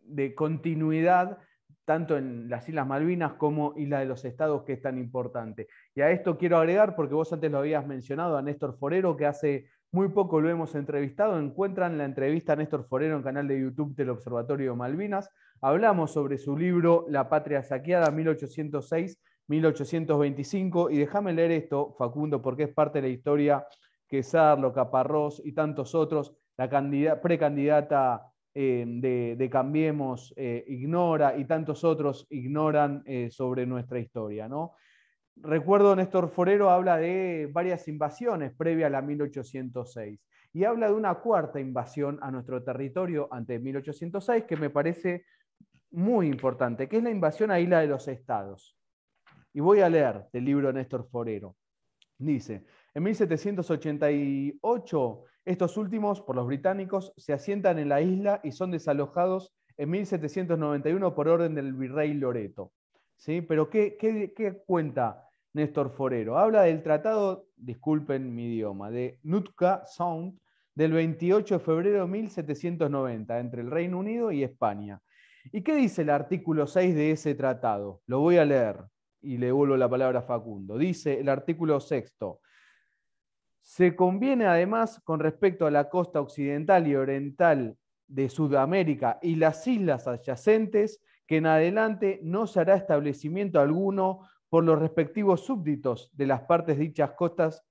A: de continuidad, tanto en las Islas Malvinas como en la de los estados, que es tan importante. Y a esto quiero agregar, porque vos antes lo habías mencionado, a Néstor Forero, que hace muy poco lo hemos entrevistado. Encuentran la entrevista a Néstor Forero en canal de YouTube del Observatorio Malvinas. Hablamos sobre su libro La Patria Saqueada 1806-1825. Y déjame leer esto, Facundo, porque es parte de la historia que Sarlo, Caparrós y tantos otros, la precandidata eh, de, Cambiemos eh, ignora y tantos otros ignoran eh, sobre nuestra historia. ¿no? Recuerdo Néstor Forero habla de varias invasiones previa a la 1806 y habla de una cuarta invasión a nuestro territorio ante 1806 que me parece muy importante, que es la invasión a Isla de los Estados. Y voy a leer del libro Néstor Forero. Dice, en 1788 estos últimos, por los británicos, se asientan en la isla y son desalojados en 1791 por orden del virrey Loreto. ¿Sí? Pero qué cuenta Néstor Forero. Habla del tratado, disculpen mi idioma, de Nutka Sound del 28 de febrero de 1790 entre el Reino Unido y España. ¿Y qué dice el artículo 6 de ese tratado? Lo voy a leer y le vuelvo la palabra a Facundo. Dice el artículo 6. Se conviene además con respecto a la costa occidental y oriental de Sudamérica y las islas adyacentes que en adelante no se hará establecimiento alguno por los respectivos súbditos de las partes dichas costas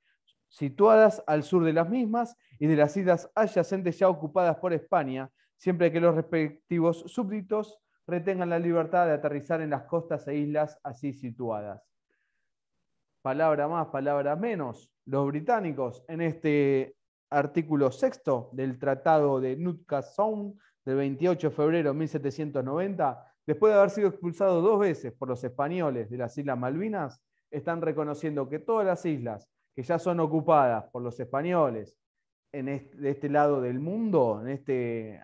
A: situadas al sur de las mismas y de las islas adyacentes ya ocupadas por España, siempre que los respectivos súbditos retengan la libertad de aterrizar en las costas e islas así situadas. Palabra más, palabra menos. Los británicos, en este artículo sexto del Tratado de Nootka Sound del 28 de febrero de 1790, Después de haber sido expulsado dos veces por los españoles de las Islas Malvinas, están reconociendo que todas las islas que ya son ocupadas por los españoles en este, de este lado del mundo, en, este,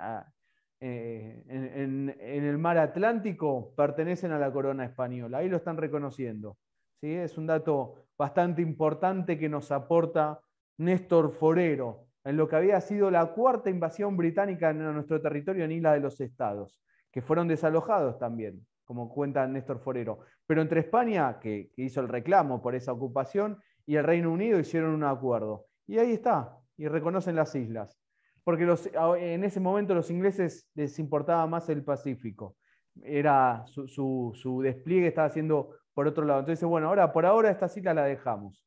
A: eh, en, el mar Atlántico, pertenecen a la corona española. Ahí lo están reconociendo. ¿sí? Es un dato bastante importante que nos aporta Néstor Forero en lo que había sido la cuarta invasión británica en nuestro territorio en Isla de los Estados que fueron desalojados también, como cuenta Néstor Forero. Pero entre España, que, hizo el reclamo por esa ocupación, y el Reino Unido hicieron un acuerdo. Y ahí está, y reconocen las islas. Porque los, en ese momento los ingleses les importaba más el Pacífico. Era su, despliegue estaba haciendo por otro lado. Entonces, bueno, ahora por ahora esta islas la dejamos.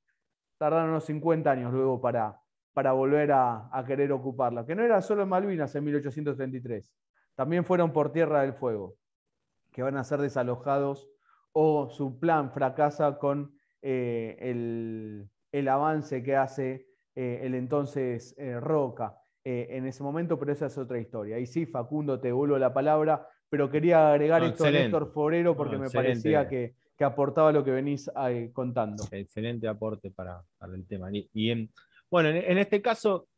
A: Tardaron unos 50 años luego para, para volver a, a, querer ocuparla, que no era solo en Malvinas en 1833, también fueron por tierra del fuego, que van a ser desalojados o su plan fracasa con eh, el, avance que hace eh, el entonces eh, Roca en ese momento, pero esa es otra historia. Y sí, Facundo, te vuelvo la palabra, pero quería agregar esto a Néstor Forero porque me parecía que, aportaba lo que venís contando. Excelente aporte para, el tema.
B: Y, bueno, en, este caso,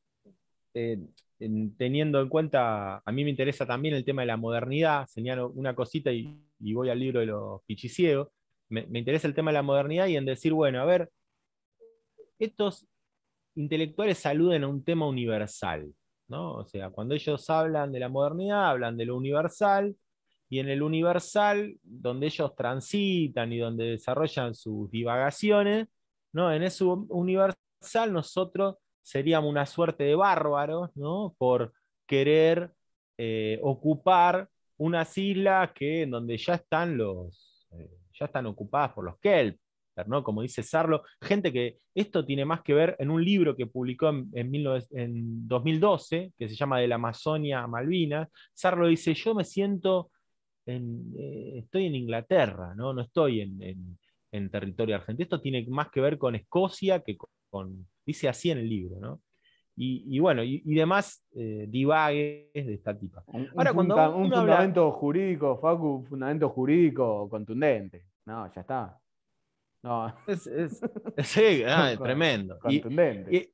B: teniendo en cuenta, a mí me interesa también el tema de la modernidad, señalo una cosita y, voy al libro de los pichiciegos, me, me, interesa el tema de la modernidad y en decir, bueno, a ver, estos intelectuales aluden a un tema universal, ¿no? O sea, cuando ellos hablan de la modernidad, hablan de lo universal, y en el universal, donde ellos transitan y donde desarrollan sus divagaciones, ¿no? En ese universal nosotros seríamos una suerte de bárbaros, ¿no? Por querer eh, ocupar unas islas que, en donde ya están los, eh, ya están ocupadas por los Kelp, ¿no? Como dice Sarlo, gente que esto tiene más que ver en un libro que publicó en, 2012, que se llama De la Amazonia a Malvinas, Sarlo dice, yo me siento, eh, estoy en Inglaterra, no, no estoy en, territorio argentino. Esto tiene más que ver con Escocia que con dice así en el libro, ¿no? Y, bueno, y, demás eh, divagues de esta tipa. Ahora, un, cuando un fundamento
A: jurídico, Facu, fundamento jurídico contundente.
B: No, ya está. No. Es, sí, ah, tremendo. Contundente.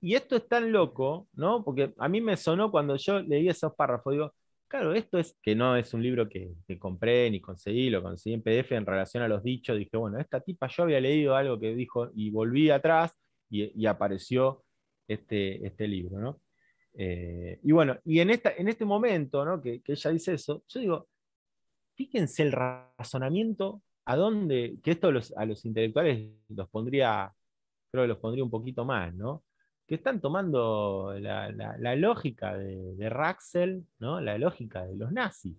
B: Y, esto es tan loco, ¿no? Porque a mí me sonó cuando yo leí esos párrafos, digo, claro, esto es que no es un libro que, que, compré ni conseguí, lo conseguí en PDF en relación a los dichos, dije, bueno, esta tipa yo había leído algo que dijo y volví atrás y, apareció este, este libro, ¿no? Eh, y bueno, y en, esta, en este momento, ¿no? Que, ella dice eso, yo digo, fíjense el razonamiento a dónde, que esto a los intelectuales los pondría, creo que los pondría un poquito más, ¿no? Que están tomando la, lógica de, de Raxel, ¿no? La lógica de los nazis.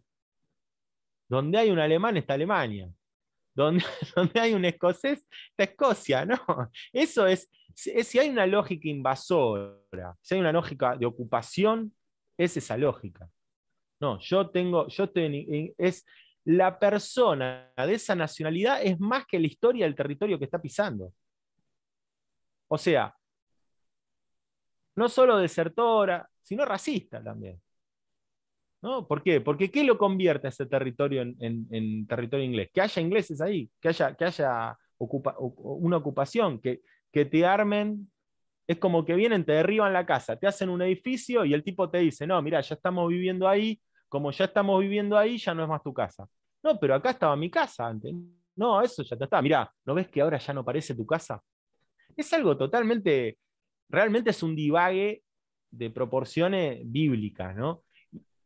B: Donde hay un alemán está Alemania. donde, hay un escocés, está Escocia, ¿no? Eso es, si hay una lógica invasora, si hay una lógica de ocupación, es esa lógica. No, yo tengo, yo es la persona de esa nacionalidad es más que la historia del territorio que está pisando. O sea, no solo desertora, sino racista también. ¿Por qué? Porque ¿qué lo convierte ese territorio en, territorio inglés? Que haya ingleses ahí, que haya, que haya una ocupación, que, que te armen es como que vienen, te derriban la casa, te hacen un edificio y el tipo te dice, no, mira, ya estamos viviendo ahí, como ya estamos viviendo ahí, ya no es más tu casa. No, pero acá estaba mi casa antes. No, eso ya te está. Mira, ¿no ves que ahora ya no parece tu casa? Es algo totalmente, realmente es un divague de proporciones bíblicas, ¿no?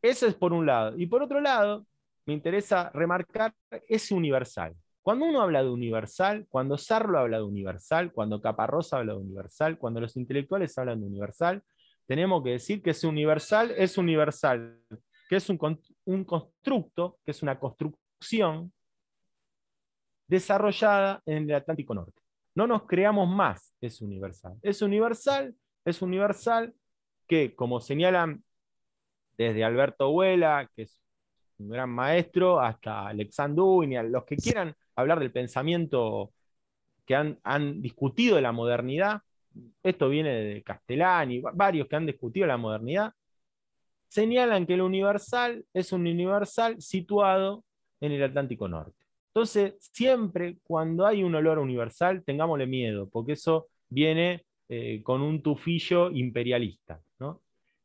B: Ese es por un lado. Y por otro lado, me interesa remarcar ese universal. Cuando uno habla de universal, cuando Sarlo habla de universal, cuando Caparrosa habla de universal, cuando los intelectuales hablan de universal, tenemos que decir que ese universal es universal, que es un, un constructo, que es una construcción desarrollada en el Atlántico Norte. No nos creamos más, es universal. Es universal, es universal que, como señalan desde Alberto Huela, que es un gran maestro, hasta y a los que quieran hablar del pensamiento que han, discutido de la modernidad, esto viene de y varios que han discutido la modernidad, señalan que el universal es un universal situado en el Atlántico Norte. Entonces, siempre cuando hay un olor universal, tengámosle miedo, porque eso viene eh, con un tufillo imperialista.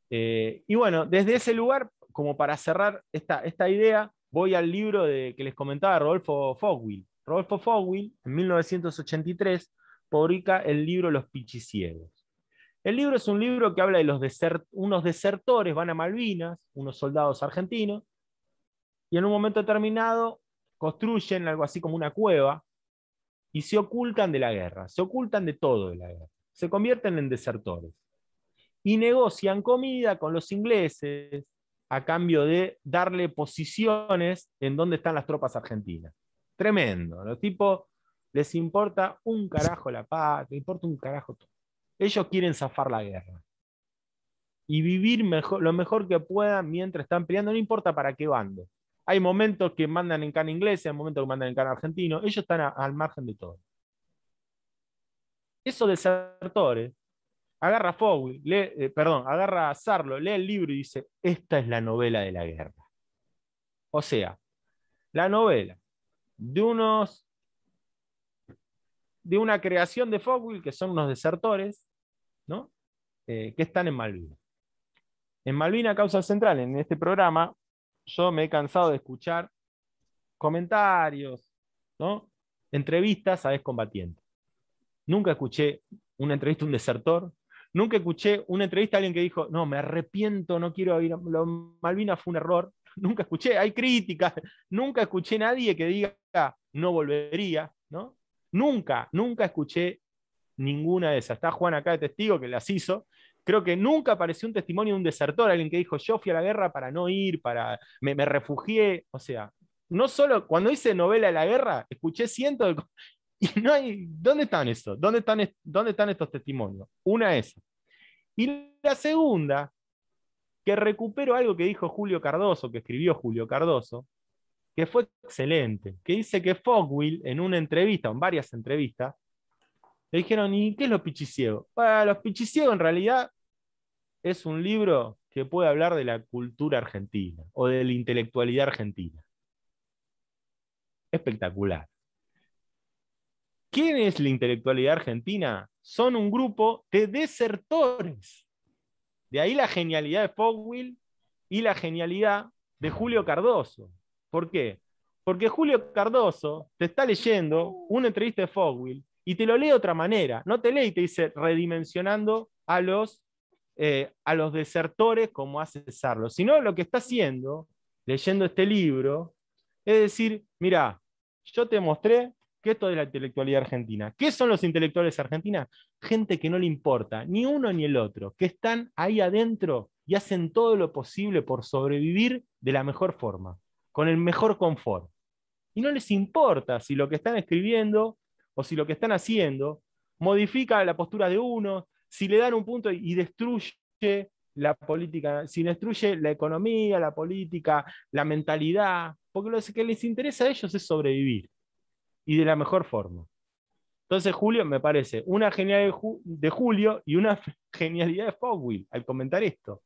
B: Eh, y bueno, desde ese lugar, como para cerrar esta, idea, voy al libro de, que les comentaba Rodolfo Fogwill. Rodolfo Fogwill, en 1983, publica el libro Los Pichisiegos. El libro es un libro que habla de los unos desertores, van a Malvinas, unos soldados argentinos, y en un momento determinado construyen algo así como una cueva y se ocultan de la guerra, se ocultan de todo de la guerra, se convierten en desertores y negocian comida con los ingleses a cambio de darle posiciones en donde están las tropas argentinas. Tremendo. Los tipos les importa un carajo la paz, les importa un carajo todo. Ellos quieren zafar la guerra y vivir mejor, lo mejor que puedan mientras están peleando, no importa para qué bando. Hay momentos que mandan en cara inglesa, hay momentos que mandan en canal argentino, ellos están al margen de todo. Esos desertores Agarra eh, perdón, agarra a Sarlo, lee el libro y dice, esta es la novela de la guerra. O sea, la novela de unos de una creación de Fogwill, que son unos desertores, ¿no? Eh, que están en Malvinas. En Malvina Causa Central, en este programa, yo me he cansado de escuchar comentarios, ¿no? entrevistas a excombatientes. Nunca escuché una entrevista a un desertor Nunca escuché una entrevista a alguien que dijo, no, me arrepiento, no quiero ir a Malvinas, fue un error. Nunca escuché, hay críticas, nunca escuché a nadie que diga, no volvería, ¿no? Nunca, nunca escuché ninguna de esas. Está Juan acá de testigo que las hizo. Creo que nunca apareció un testimonio de un desertor, alguien que dijo, yo fui a la guerra para no ir, para me, refugié. O sea, no solo cuando hice novela de la guerra, escuché cientos de... Y no hay, ¿dónde están esos? ¿Dónde están, ¿Dónde están estos testimonios? Una es y la segunda, que recupero algo que dijo Julio Cardoso, que escribió Julio Cardoso, que fue excelente, que dice que Fogwill en una entrevista, en varias entrevistas, le dijeron, ¿y qué es los pichiciegos? para los pichiciegos en realidad es un libro que puede hablar de la cultura argentina o de la intelectualidad argentina. Espectacular. ¿Quién es la intelectualidad argentina? son un grupo de desertores. De ahí la genialidad de Fogwill y la genialidad de Julio Cardoso. ¿Por qué? Porque Julio Cardoso te está leyendo una entrevista de Fogwill y te lo lee de otra manera. No te lee y te dice redimensionando a los, eh, a los desertores como hace Sarlo, sino lo que está haciendo leyendo este libro es decir, mira, yo te mostré esto de la intelectualidad argentina. ¿Qué son los intelectuales argentinas? Gente que no le importa ni uno ni el otro, que están ahí adentro y hacen todo lo posible por sobrevivir de la mejor forma, con el mejor confort. Y no les importa si lo que están escribiendo o si lo que están haciendo modifica la postura de uno, si le dan un punto y destruye la política, si destruye la economía, la política, la mentalidad, porque lo que les interesa a ellos es sobrevivir y de la mejor forma. Entonces, Julio, me parece una genialidad de, Julio y una genialidad de Fogwill al comentar esto.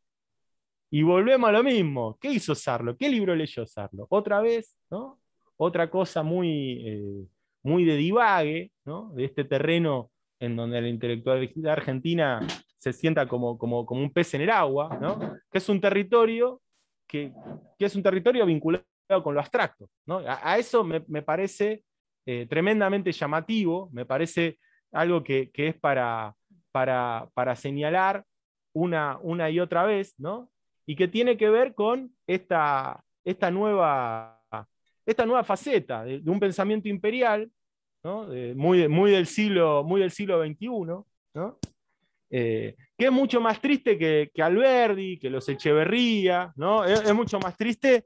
B: Y volvemos a lo mismo. ¿Qué hizo Sarlo? ¿Qué libro leyó Sarlo? Otra vez, Otra cosa muy, eh, muy de divague, De este terreno en donde la intelectualidad argentina se sienta como, como, como un pez en el agua, Que es un territorio que, es un territorio vinculado con lo abstracto, a, eso me, me parece eh, tremendamente llamativo, me parece algo que, es para, señalar una, y otra vez, ¿no? y que tiene que ver con esta, nueva, faceta de, un pensamiento imperial, ¿no? muy, del siglo, muy del siglo XXI, ¿no? Eh, que es mucho más triste que, Alberti, Alberdi, que los Echeverría, ¿no? es, mucho más triste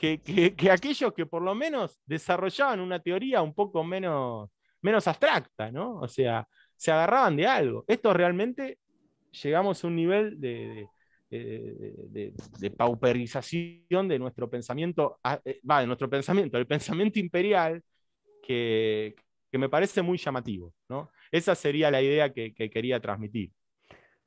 B: que, aquellos que por lo menos desarrollaban una teoría un poco menos, menos abstracta, O sea, se agarraban de algo. Esto realmente llegamos a un nivel de, pauperización de nuestro pensamiento, ah, eh, va, de nuestro pensamiento, el pensamiento imperial, que, me parece muy llamativo, ¿no? Esa sería la idea que quería transmitir.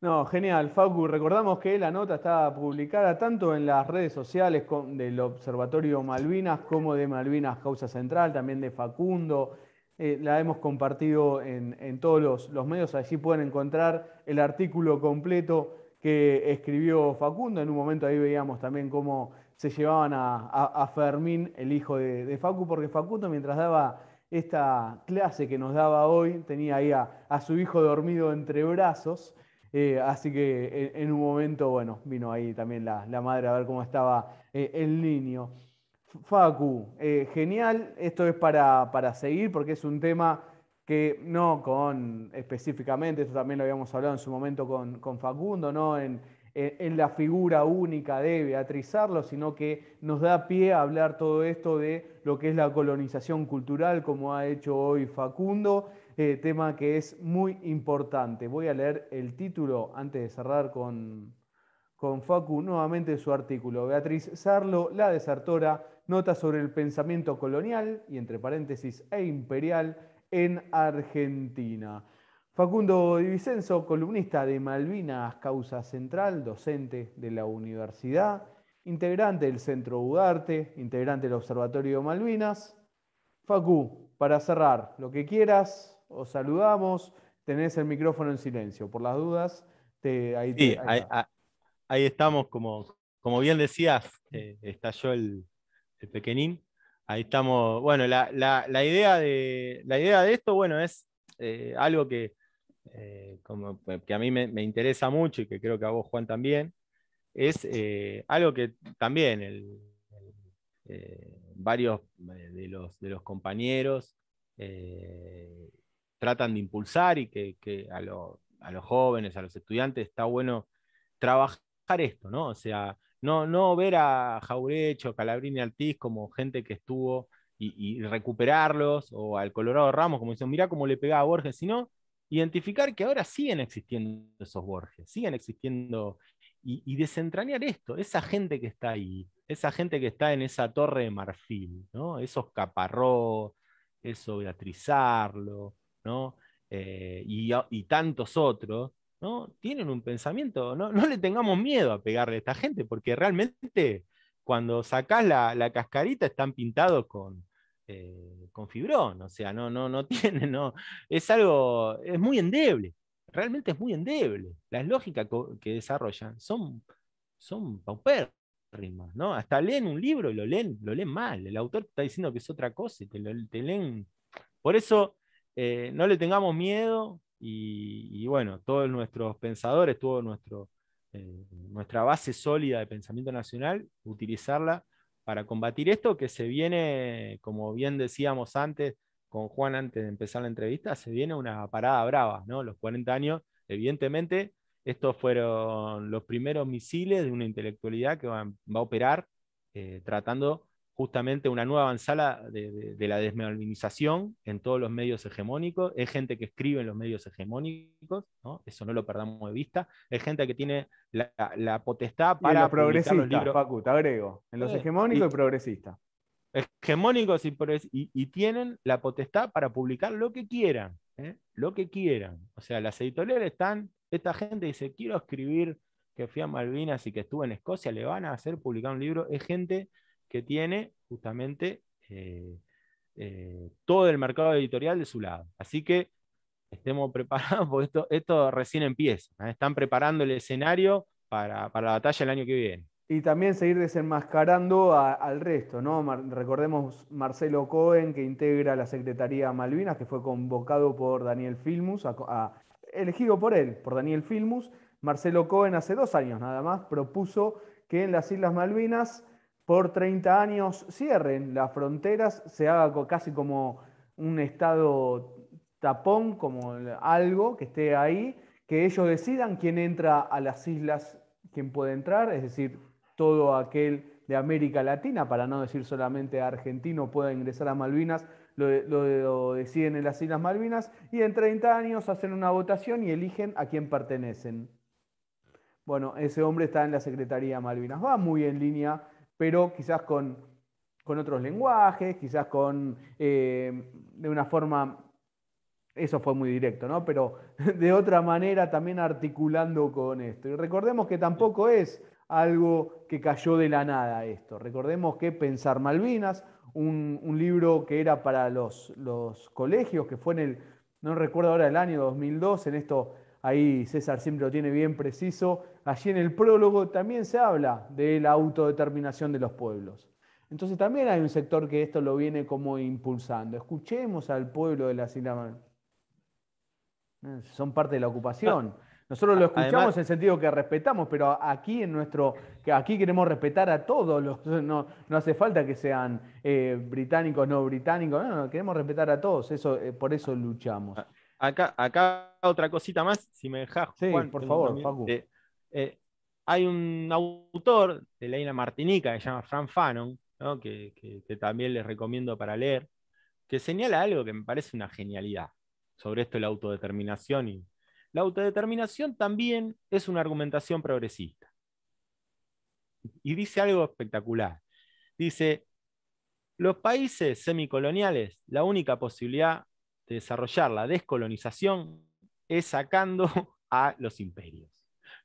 A: No, genial, Facu. Recordamos que la nota está publicada tanto en las redes sociales del Observatorio Malvinas como de Malvinas Causa Central, también de Facundo. Eh, la hemos compartido en, todos los, medios. Allí pueden encontrar el artículo completo que escribió Facundo. En un momento ahí veíamos también cómo se llevaban a, Fermín, el hijo de, Facu, porque Facundo mientras daba esta clase que nos daba hoy, tenía ahí a, su hijo dormido entre brazos eh, así que en, un momento, bueno, vino ahí también la, madre a ver cómo estaba eh, el niño. Facu, eh, genial, esto es para, seguir porque es un tema que no con específicamente, esto también lo habíamos hablado en su momento con, Facundo, ¿no? En, la figura única de Beatrizarlo, sino que nos da pie a hablar todo esto de lo que es la colonización cultural, como ha hecho hoy Facundo, eh, tema que es muy importante. Voy a leer el título antes de cerrar con, con Facu nuevamente su artículo. Beatriz Sarlo, la desertora, nota sobre el pensamiento colonial y entre paréntesis e imperial en Argentina. Facundo columnista de Malvinas Causa Central, docente de la universidad, integrante del Centro Ugarte, integrante del Observatorio Malvinas. Facu, para cerrar, lo que quieras, os saludamos, tenés el micrófono en silencio. Por las dudas,
B: ahí,
A: estamos, como,
B: como bien decías, eh, estalló el, pequeñín. Ahí estamos. Bueno, la, idea, de, la idea de esto, bueno, es eh, algo que, eh, que a mí me, interesa mucho y que creo que a vos, Juan, también, es algo que también varios de los, de los compañeros eh, tratan de impulsar y que, a, los jóvenes, a los estudiantes, está bueno trabajar esto, ¿no? O sea, no, ver a Jaurecho, Calabrini, Altiz como gente que estuvo y, recuperarlos, o al Colorado Ramos, como dicen, mirá cómo le pegaba a Borges, sino identificar que ahora siguen existiendo esos Borges, siguen existiendo, y, desentrañar esto, esa gente que está ahí, esa gente que está en esa torre de marfil, ¿no? esos Caparró, eso Beatrizarlo, eh, y, tantos otros, ¿no? Tienen un pensamiento, no, le tengamos miedo a pegarle a esta gente, porque realmente cuando sacás la, cascarita están pintados con, eh, con fibrón, o sea, no, no, no no, es algo, es muy endeble, realmente es muy endeble. Las lógicas que desarrollan son, son paupérrimas, ¿no? Hasta leen un libro y lo leen, lo leen mal, el autor te está diciendo que es otra cosa te, lo, te leen. Por eso eh, no le tengamos miedo y, bueno, todos nuestros pensadores, toda eh, nuestra base sólida de pensamiento nacional, utilizarla para combatir esto que se viene, como bien decíamos antes con Juan antes de empezar la entrevista, se viene una parada brava, ¿no? Los 40 años, evidentemente, estos fueron los primeros misiles de una intelectualidad que va, a operar eh, tratando justamente una nueva avanzada de, la desmalvinización en todos los medios hegemónicos, es gente que escribe en los medios hegemónicos, eso no lo perdamos de vista, es gente que tiene la, potestad para... Y en progresistas,
A: agrego, en los eh, hegemónicos y, progresistas.
B: Hegemónicos y, y, tienen la potestad para publicar lo que quieran, ¿eh? lo que quieran. O sea, las editoriales están, esta gente dice, quiero escribir que fui a Malvinas y que estuve en Escocia, le van a hacer publicar un libro, es gente que tiene justamente eh, eh, todo el mercado editorial de su lado. Así que estemos preparados, porque esto, esto recién empieza. ¿eh? Están preparando el escenario para, la batalla el año que viene.
A: Y también seguir desenmascarando al resto, ¿no? recordemos Marcelo Cohen, que integra la Secretaría Malvinas, que fue convocado por Daniel Filmus, elegido por él, por Daniel Filmus. Marcelo Cohen hace dos años nada más propuso que en las Islas Malvinas por 30 años cierren las fronteras, se haga casi como un estado tapón, como algo que esté ahí, que ellos decidan quién entra a las islas, quién puede entrar, es decir, todo aquel de América Latina, para no decir solamente argentino, pueda ingresar a Malvinas, lo, deciden en las Islas Malvinas, y en 30 años hacen una votación y eligen a quién pertenecen. Bueno, ese hombre está en la Secretaría de Malvinas, va muy en línea pero quizás con, otros lenguajes, quizás eh, de una forma, eso fue muy directo, ¿no? Pero de otra manera también articulando con esto. Y recordemos que tampoco es algo que cayó de la nada esto. Recordemos que Pensar Malvinas, un, libro que era para los, los colegios, que fue en el, no recuerdo ahora el año 2002, en esto ahí César siempre lo tiene bien preciso, allí en el prólogo también se habla de la autodeterminación de los pueblos. Entonces también hay un sector que esto lo viene como impulsando. Escuchemos al pueblo de la sigla. Eh, son parte de la ocupación. Nosotros lo escuchamos en el sentido que respetamos, pero aquí en nuestro, aquí queremos respetar a todos, no, no hace falta que sean eh, británicos, no británicos, no, queremos respetar a todos, eso, eh, por eso luchamos.
B: Acá, acá otra cosita más, si me dejas, sí, por favor, Facu. Eh, hay un autor de la Martinica que se llama Frank Fanon, que, también les recomiendo para leer, que señala algo que me parece una genialidad sobre esto de la autodeterminación. Y la autodeterminación también es una argumentación progresista. Y dice algo espectacular. Dice, los países semicoloniales, la única posibilidad de desarrollar la descolonización es sacando a los imperios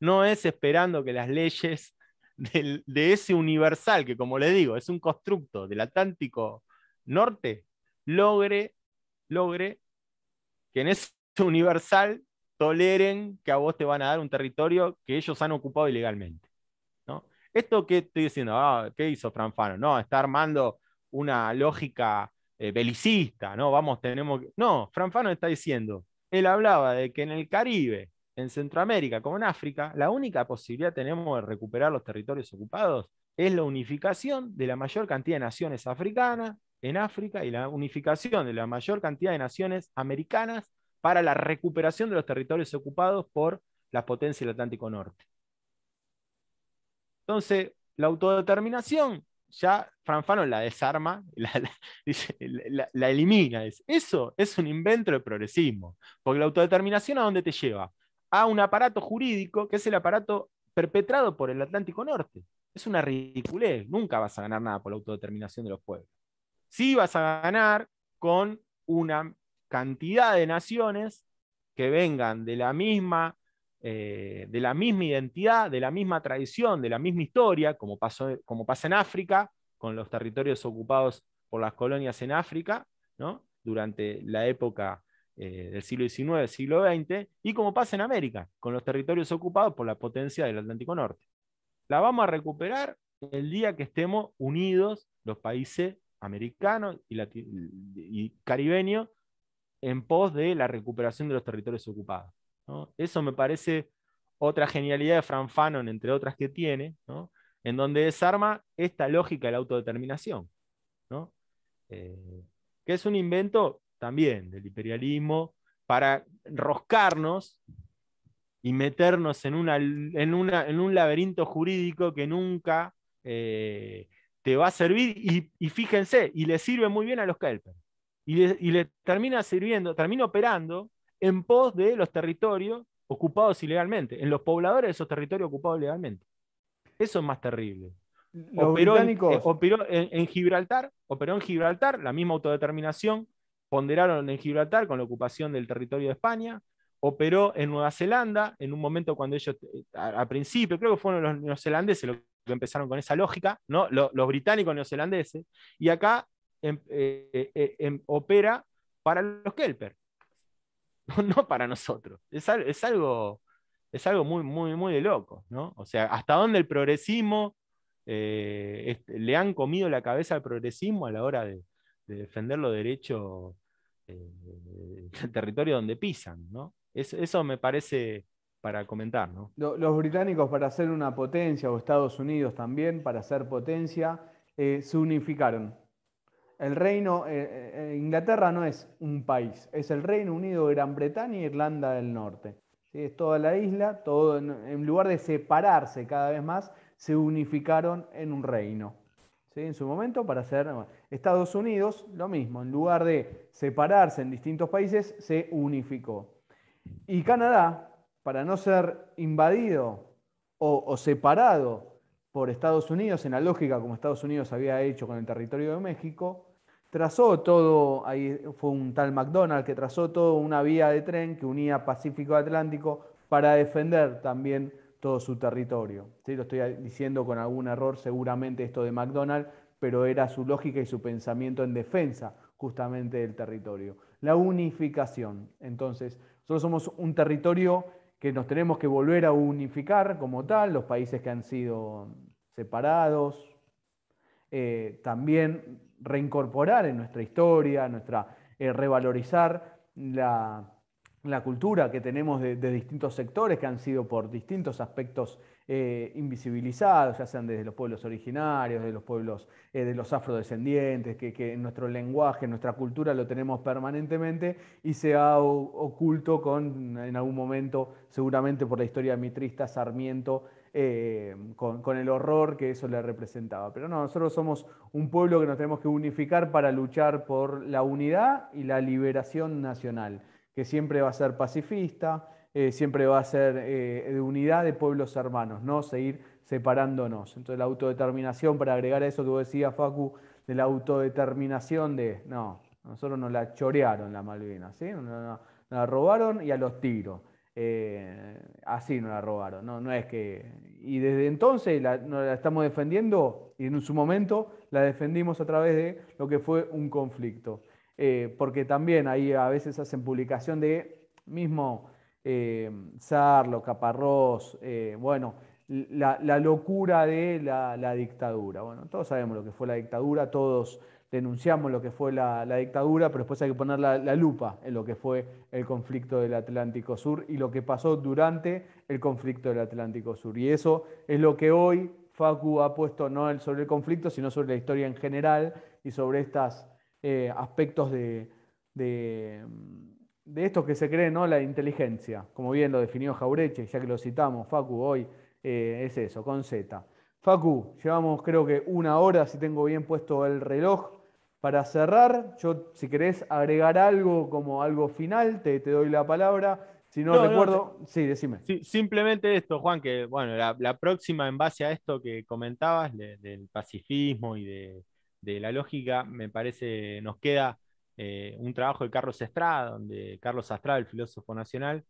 B: no es esperando que las leyes de ese universal, que como le digo, es un constructo del Atlántico Norte, logre, logre que en ese universal toleren que a vos te van a dar un territorio que ellos han ocupado ilegalmente. ¿no? Esto que estoy diciendo, ah, ¿qué hizo Franfano? No, está armando una lógica eh, belicista, ¿no? Vamos, tenemos No, Franfano está diciendo, él hablaba de que en el Caribe en Centroamérica como en África, la única posibilidad que tenemos de recuperar los territorios ocupados es la unificación de la mayor cantidad de naciones africanas en África y la unificación de la mayor cantidad de naciones americanas para la recuperación de los territorios ocupados por las potencias del Atlántico Norte. Entonces, la autodeterminación, ya Franfano la desarma, la, elimina. Eso es un invento del progresismo, porque la autodeterminación a dónde te lleva? a un aparato jurídico que es el aparato perpetrado por el Atlántico Norte. Es una ridiculez, nunca vas a ganar nada por la autodeterminación de los pueblos. Sí vas a ganar con una cantidad de naciones que vengan de la misma, eh, de la misma identidad, de la misma tradición, de la misma historia, como, pasó, como pasa en África, con los territorios ocupados por las colonias en África, ¿no? durante la época eh, del siglo XIX, siglo XX, y como pasa en América, con los territorios ocupados por la potencia del Atlántico Norte. La vamos a recuperar el día que estemos unidos los países americanos y, caribeños en pos de la recuperación de los territorios ocupados. Eso me parece otra genialidad de Fran Fanon, entre otras que tiene, en donde desarma esta lógica de la autodeterminación, eh, que es un invento también del imperialismo para roscarnos y meternos en, una, en, en un laberinto jurídico que nunca eh, te va a servir. Y, fíjense, y le sirve muy bien a los kelpers Y le, termina sirviendo, termina operando en pos de los territorios ocupados ilegalmente, en los pobladores de esos territorios ocupados ilegalmente. Eso es más terrible. operó, eh, en, Gibraltar, operó en Gibraltar, la misma autodeterminación ponderaron en Gibraltar con la ocupación del territorio de España, operó en Nueva Zelanda, en un momento cuando ellos, eh, a, principio, creo que fueron los neozelandeses los que empezaron con esa lógica, ¿no? los, británicos neozelandeses, y acá em, eh, eh, em, opera para los Kelper, no para nosotros. Es, algo, es algo muy, muy, muy de loco, ¿no? O sea, hasta dónde el progresismo, este, le han comido la cabeza al progresismo a la hora de, de defender los derechos eh, del territorio donde pisan, ¿no? eso me parece para
A: comentar, ¿no? Los británicos para ser una potencia, o Estados Unidos también para ser potencia, eh, se unificaron. El reino, eh, Inglaterra no es un país, es el Reino Unido, Gran Bretaña e Irlanda del Norte. Es toda la isla, todo, en lugar de separarse cada vez más, se unificaron en un reino en su momento para hacer... Estados Unidos, lo mismo, en lugar de separarse en distintos países, se unificó. Y Canadá, para no ser invadido o, separado por Estados Unidos, en la lógica como Estados Unidos había hecho con el territorio de México, trazó todo, ahí fue un tal McDonald que trazó toda una vía de tren que unía Pacífico Atlántico para defender también todo su territorio. ¿sí? Lo estoy diciendo con algún error seguramente esto de McDonald's, pero era su lógica y su pensamiento en defensa justamente del territorio. La unificación. Entonces, nosotros somos un territorio que nos tenemos que volver a unificar como tal, los países que han sido separados, eh, también reincorporar en nuestra historia, nuestra, eh, revalorizar la, la cultura que tenemos de, distintos sectores que han sido por distintos aspectos eh, invisibilizados, ya sean desde los pueblos originarios, de los pueblos eh, de los afrodescendientes, que, nuestro lenguaje, nuestra cultura lo tenemos permanentemente y se ha oculto con, en algún momento, seguramente por la historia mitrista, Sarmiento, eh, con, con, el horror que eso le representaba. Pero no, nosotros somos un pueblo que nos tenemos que unificar para luchar por la unidad y la liberación nacional que siempre va a ser pacifista, eh, siempre va a ser eh, de unidad de pueblos hermanos, no seguir separándonos. Entonces la autodeterminación, para agregar a eso que vos decías, Facu, de la autodeterminación de, no, nosotros nos la chorearon la Malvinas, Nos, la robaron y a los tiros. Eh, así nos la robaron, no, no es que... Y desde entonces la, la estamos defendiendo y en su momento la defendimos a través de lo que fue un conflicto. Eh, porque también ahí a veces hacen publicación de mismo Zarlo, eh, Sarlo, Caparrós, eh, bueno, la, locura de la, dictadura. Bueno, todos sabemos lo que fue la dictadura, todos denunciamos lo que fue la, la dictadura, pero después hay que poner la, lupa en lo que fue el conflicto del Atlántico Sur y lo que pasó durante el conflicto del Atlántico Sur. Y eso es lo que hoy Facu ha puesto no sobre el conflicto, sino sobre la historia en general y sobre estas eh, aspectos de, mm, de, esto que se cree, ¿no? La inteligencia, como bien lo definió Jaureche, ya que lo citamos, Facu, hoy eh, es eso, con Z. Facu, llevamos creo que una hora, si tengo bien puesto el reloj. Para cerrar, yo si querés agregar algo como algo final, te, doy la palabra. Si no, recuerdo, sí, decime.
B: simplemente esto, Juan, que bueno, la, próxima en base a esto que comentabas del pacifismo y de, de la lógica, me parece, nos queda eh, un trabajo de Carlos Estrada, donde Carlos Estrada, el filósofo nacional,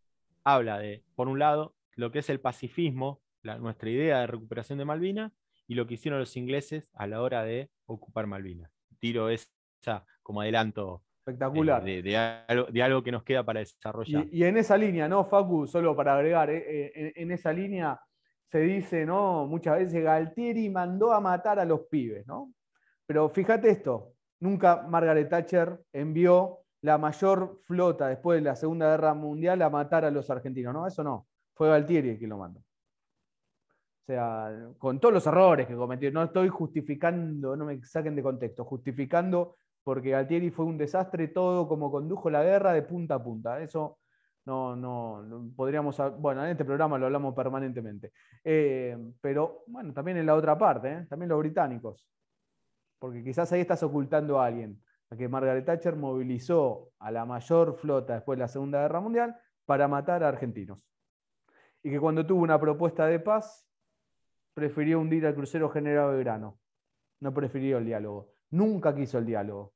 B: habla de, por un lado, lo que es el pacifismo, nuestra idea de recuperación de Malvinas, y lo que hicieron los ingleses a la hora de ocupar Malvinas. Tiro esa como adelanto eh, Espectacular. De, algo, que nos queda para desarrollar.
A: Y, en esa línea, ¿no, Facu? Solo para agregar, eh, en, en, esa línea se dice, ¿no? Muchas veces Galtieri mandó a matar a los pibes, ¿no? Pero fíjate esto, nunca Margaret Thatcher envió la mayor flota después de la Segunda Guerra Mundial a matar a los argentinos, ¿no? Eso no, fue Galtieri quien lo mandó. O sea, con todos los errores que cometió, no estoy justificando, no me saquen de contexto, justificando porque Galtieri fue un desastre todo como condujo la guerra de punta a punta. Eso no, no, podríamos, bueno, en este programa lo hablamos permanentemente. Eh, pero bueno, también en la otra parte, ¿eh? también los británicos porque quizás ahí estás ocultando a alguien, a que Margaret Thatcher movilizó a la mayor flota después de la Segunda Guerra Mundial para matar a argentinos. Y que cuando tuvo una propuesta de paz, prefirió hundir al crucero General Belgrano. No prefirió el diálogo. Nunca quiso el diálogo.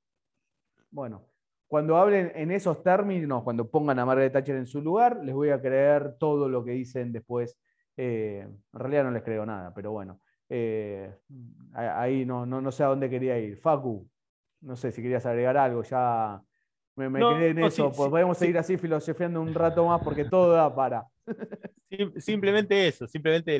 A: Bueno, cuando hablen en esos términos, cuando pongan a Margaret Thatcher en su lugar, les voy a creer todo lo que dicen después. Eh, en realidad no les creo nada, pero bueno. Eh, ahí no, no, no, sé a dónde quería ir. Facu, no sé si querías agregar algo, ya me, quedé en eso. Pues podemos seguir así filosofando un rato más porque todo da para.
B: Simplemente eso, simplemente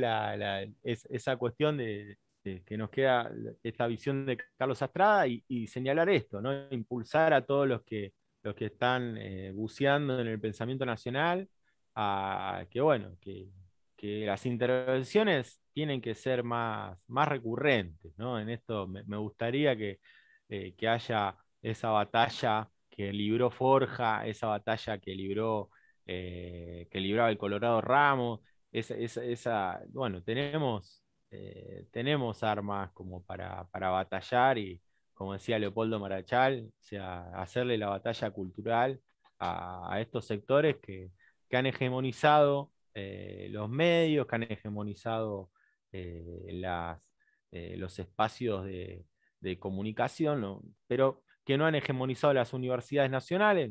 B: esa cuestión de, que nos queda esta visión de Carlos Astrada y, señalar esto, ¿no? impulsar a todos los que, los que están eh, buceando en el pensamiento nacional a que, bueno, que, que las intervenciones tienen que ser más, más recurrentes, En esto me, gustaría eh, que, haya esa batalla que libró Forja, esa batalla que libró eh, que libraba el Colorado Ramos, esa, bueno, tenemos, eh, tenemos armas como para, batallar y, como decía Leopoldo Marachal, sea, hacerle la batalla cultural a, estos sectores que, han hegemonizado los medios, que han hegemonizado eh, las, eh, los espacios de, comunicación, pero que no han hegemonizado las universidades nacionales.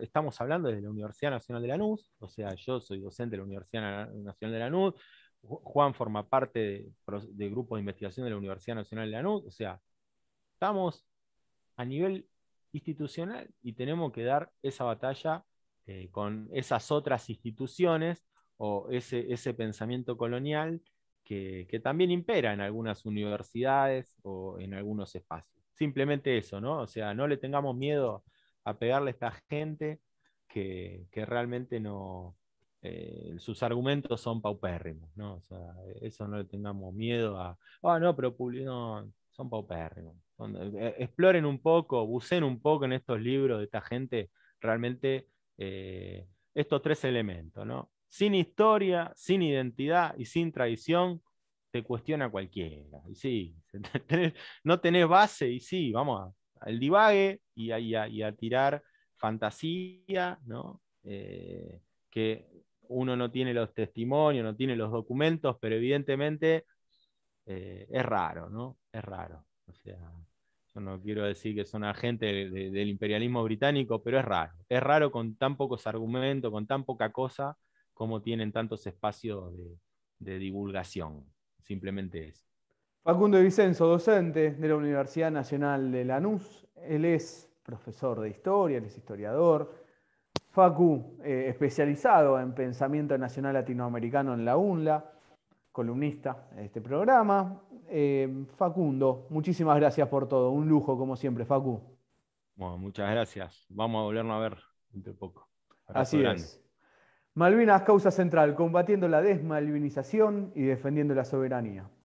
B: estamos hablando desde la Universidad Nacional de Lanús, o sea, yo soy docente de la Universidad Nacional de Lanús, Juan forma parte de, de grupos de investigación de la Universidad Nacional de Lanús, o sea, estamos a nivel institucional y tenemos que dar esa batalla eh, con esas otras instituciones o ese, ese pensamiento colonial que, también impera en algunas universidades o en algunos espacios. Simplemente eso, ¿no? O sea, no le tengamos miedo a pegarle a esta gente que, realmente no, eh, sus argumentos son paupérrimos, ¿no? O sea, eso no le tengamos miedo a, ah, no, pero son paupérrimos. Eh, exploren un poco, bucen un poco en estos libros de esta gente, realmente eh, estos tres elementos, ¿no? sin historia, sin identidad y sin tradición, te cuestiona cualquiera. sí, no tenés base, y sí, vamos al divague y a, tirar fantasía, eh, que uno no tiene los testimonios, no tiene los documentos, pero evidentemente eh, es raro, Es raro. O sea, yo no quiero decir que son agentes del imperialismo británico, pero es raro. Es raro con tan pocos argumentos, con tan poca cosa, cómo tienen tantos espacios de, divulgación. Simplemente es.
A: Facundo Vicenzo, docente de la Universidad Nacional de Lanús. Él es profesor de historia, él es historiador. Facu, eh, especializado en pensamiento nacional latinoamericano en la UNLA, columnista de este programa. Eh, Facundo, muchísimas gracias por todo. Un lujo, como siempre, Facu.
B: muchas gracias. Vamos a volvernos a ver entre poco. Así es.
A: Malvinas, causa central, combatiendo la desmalvinización y defendiendo la soberanía.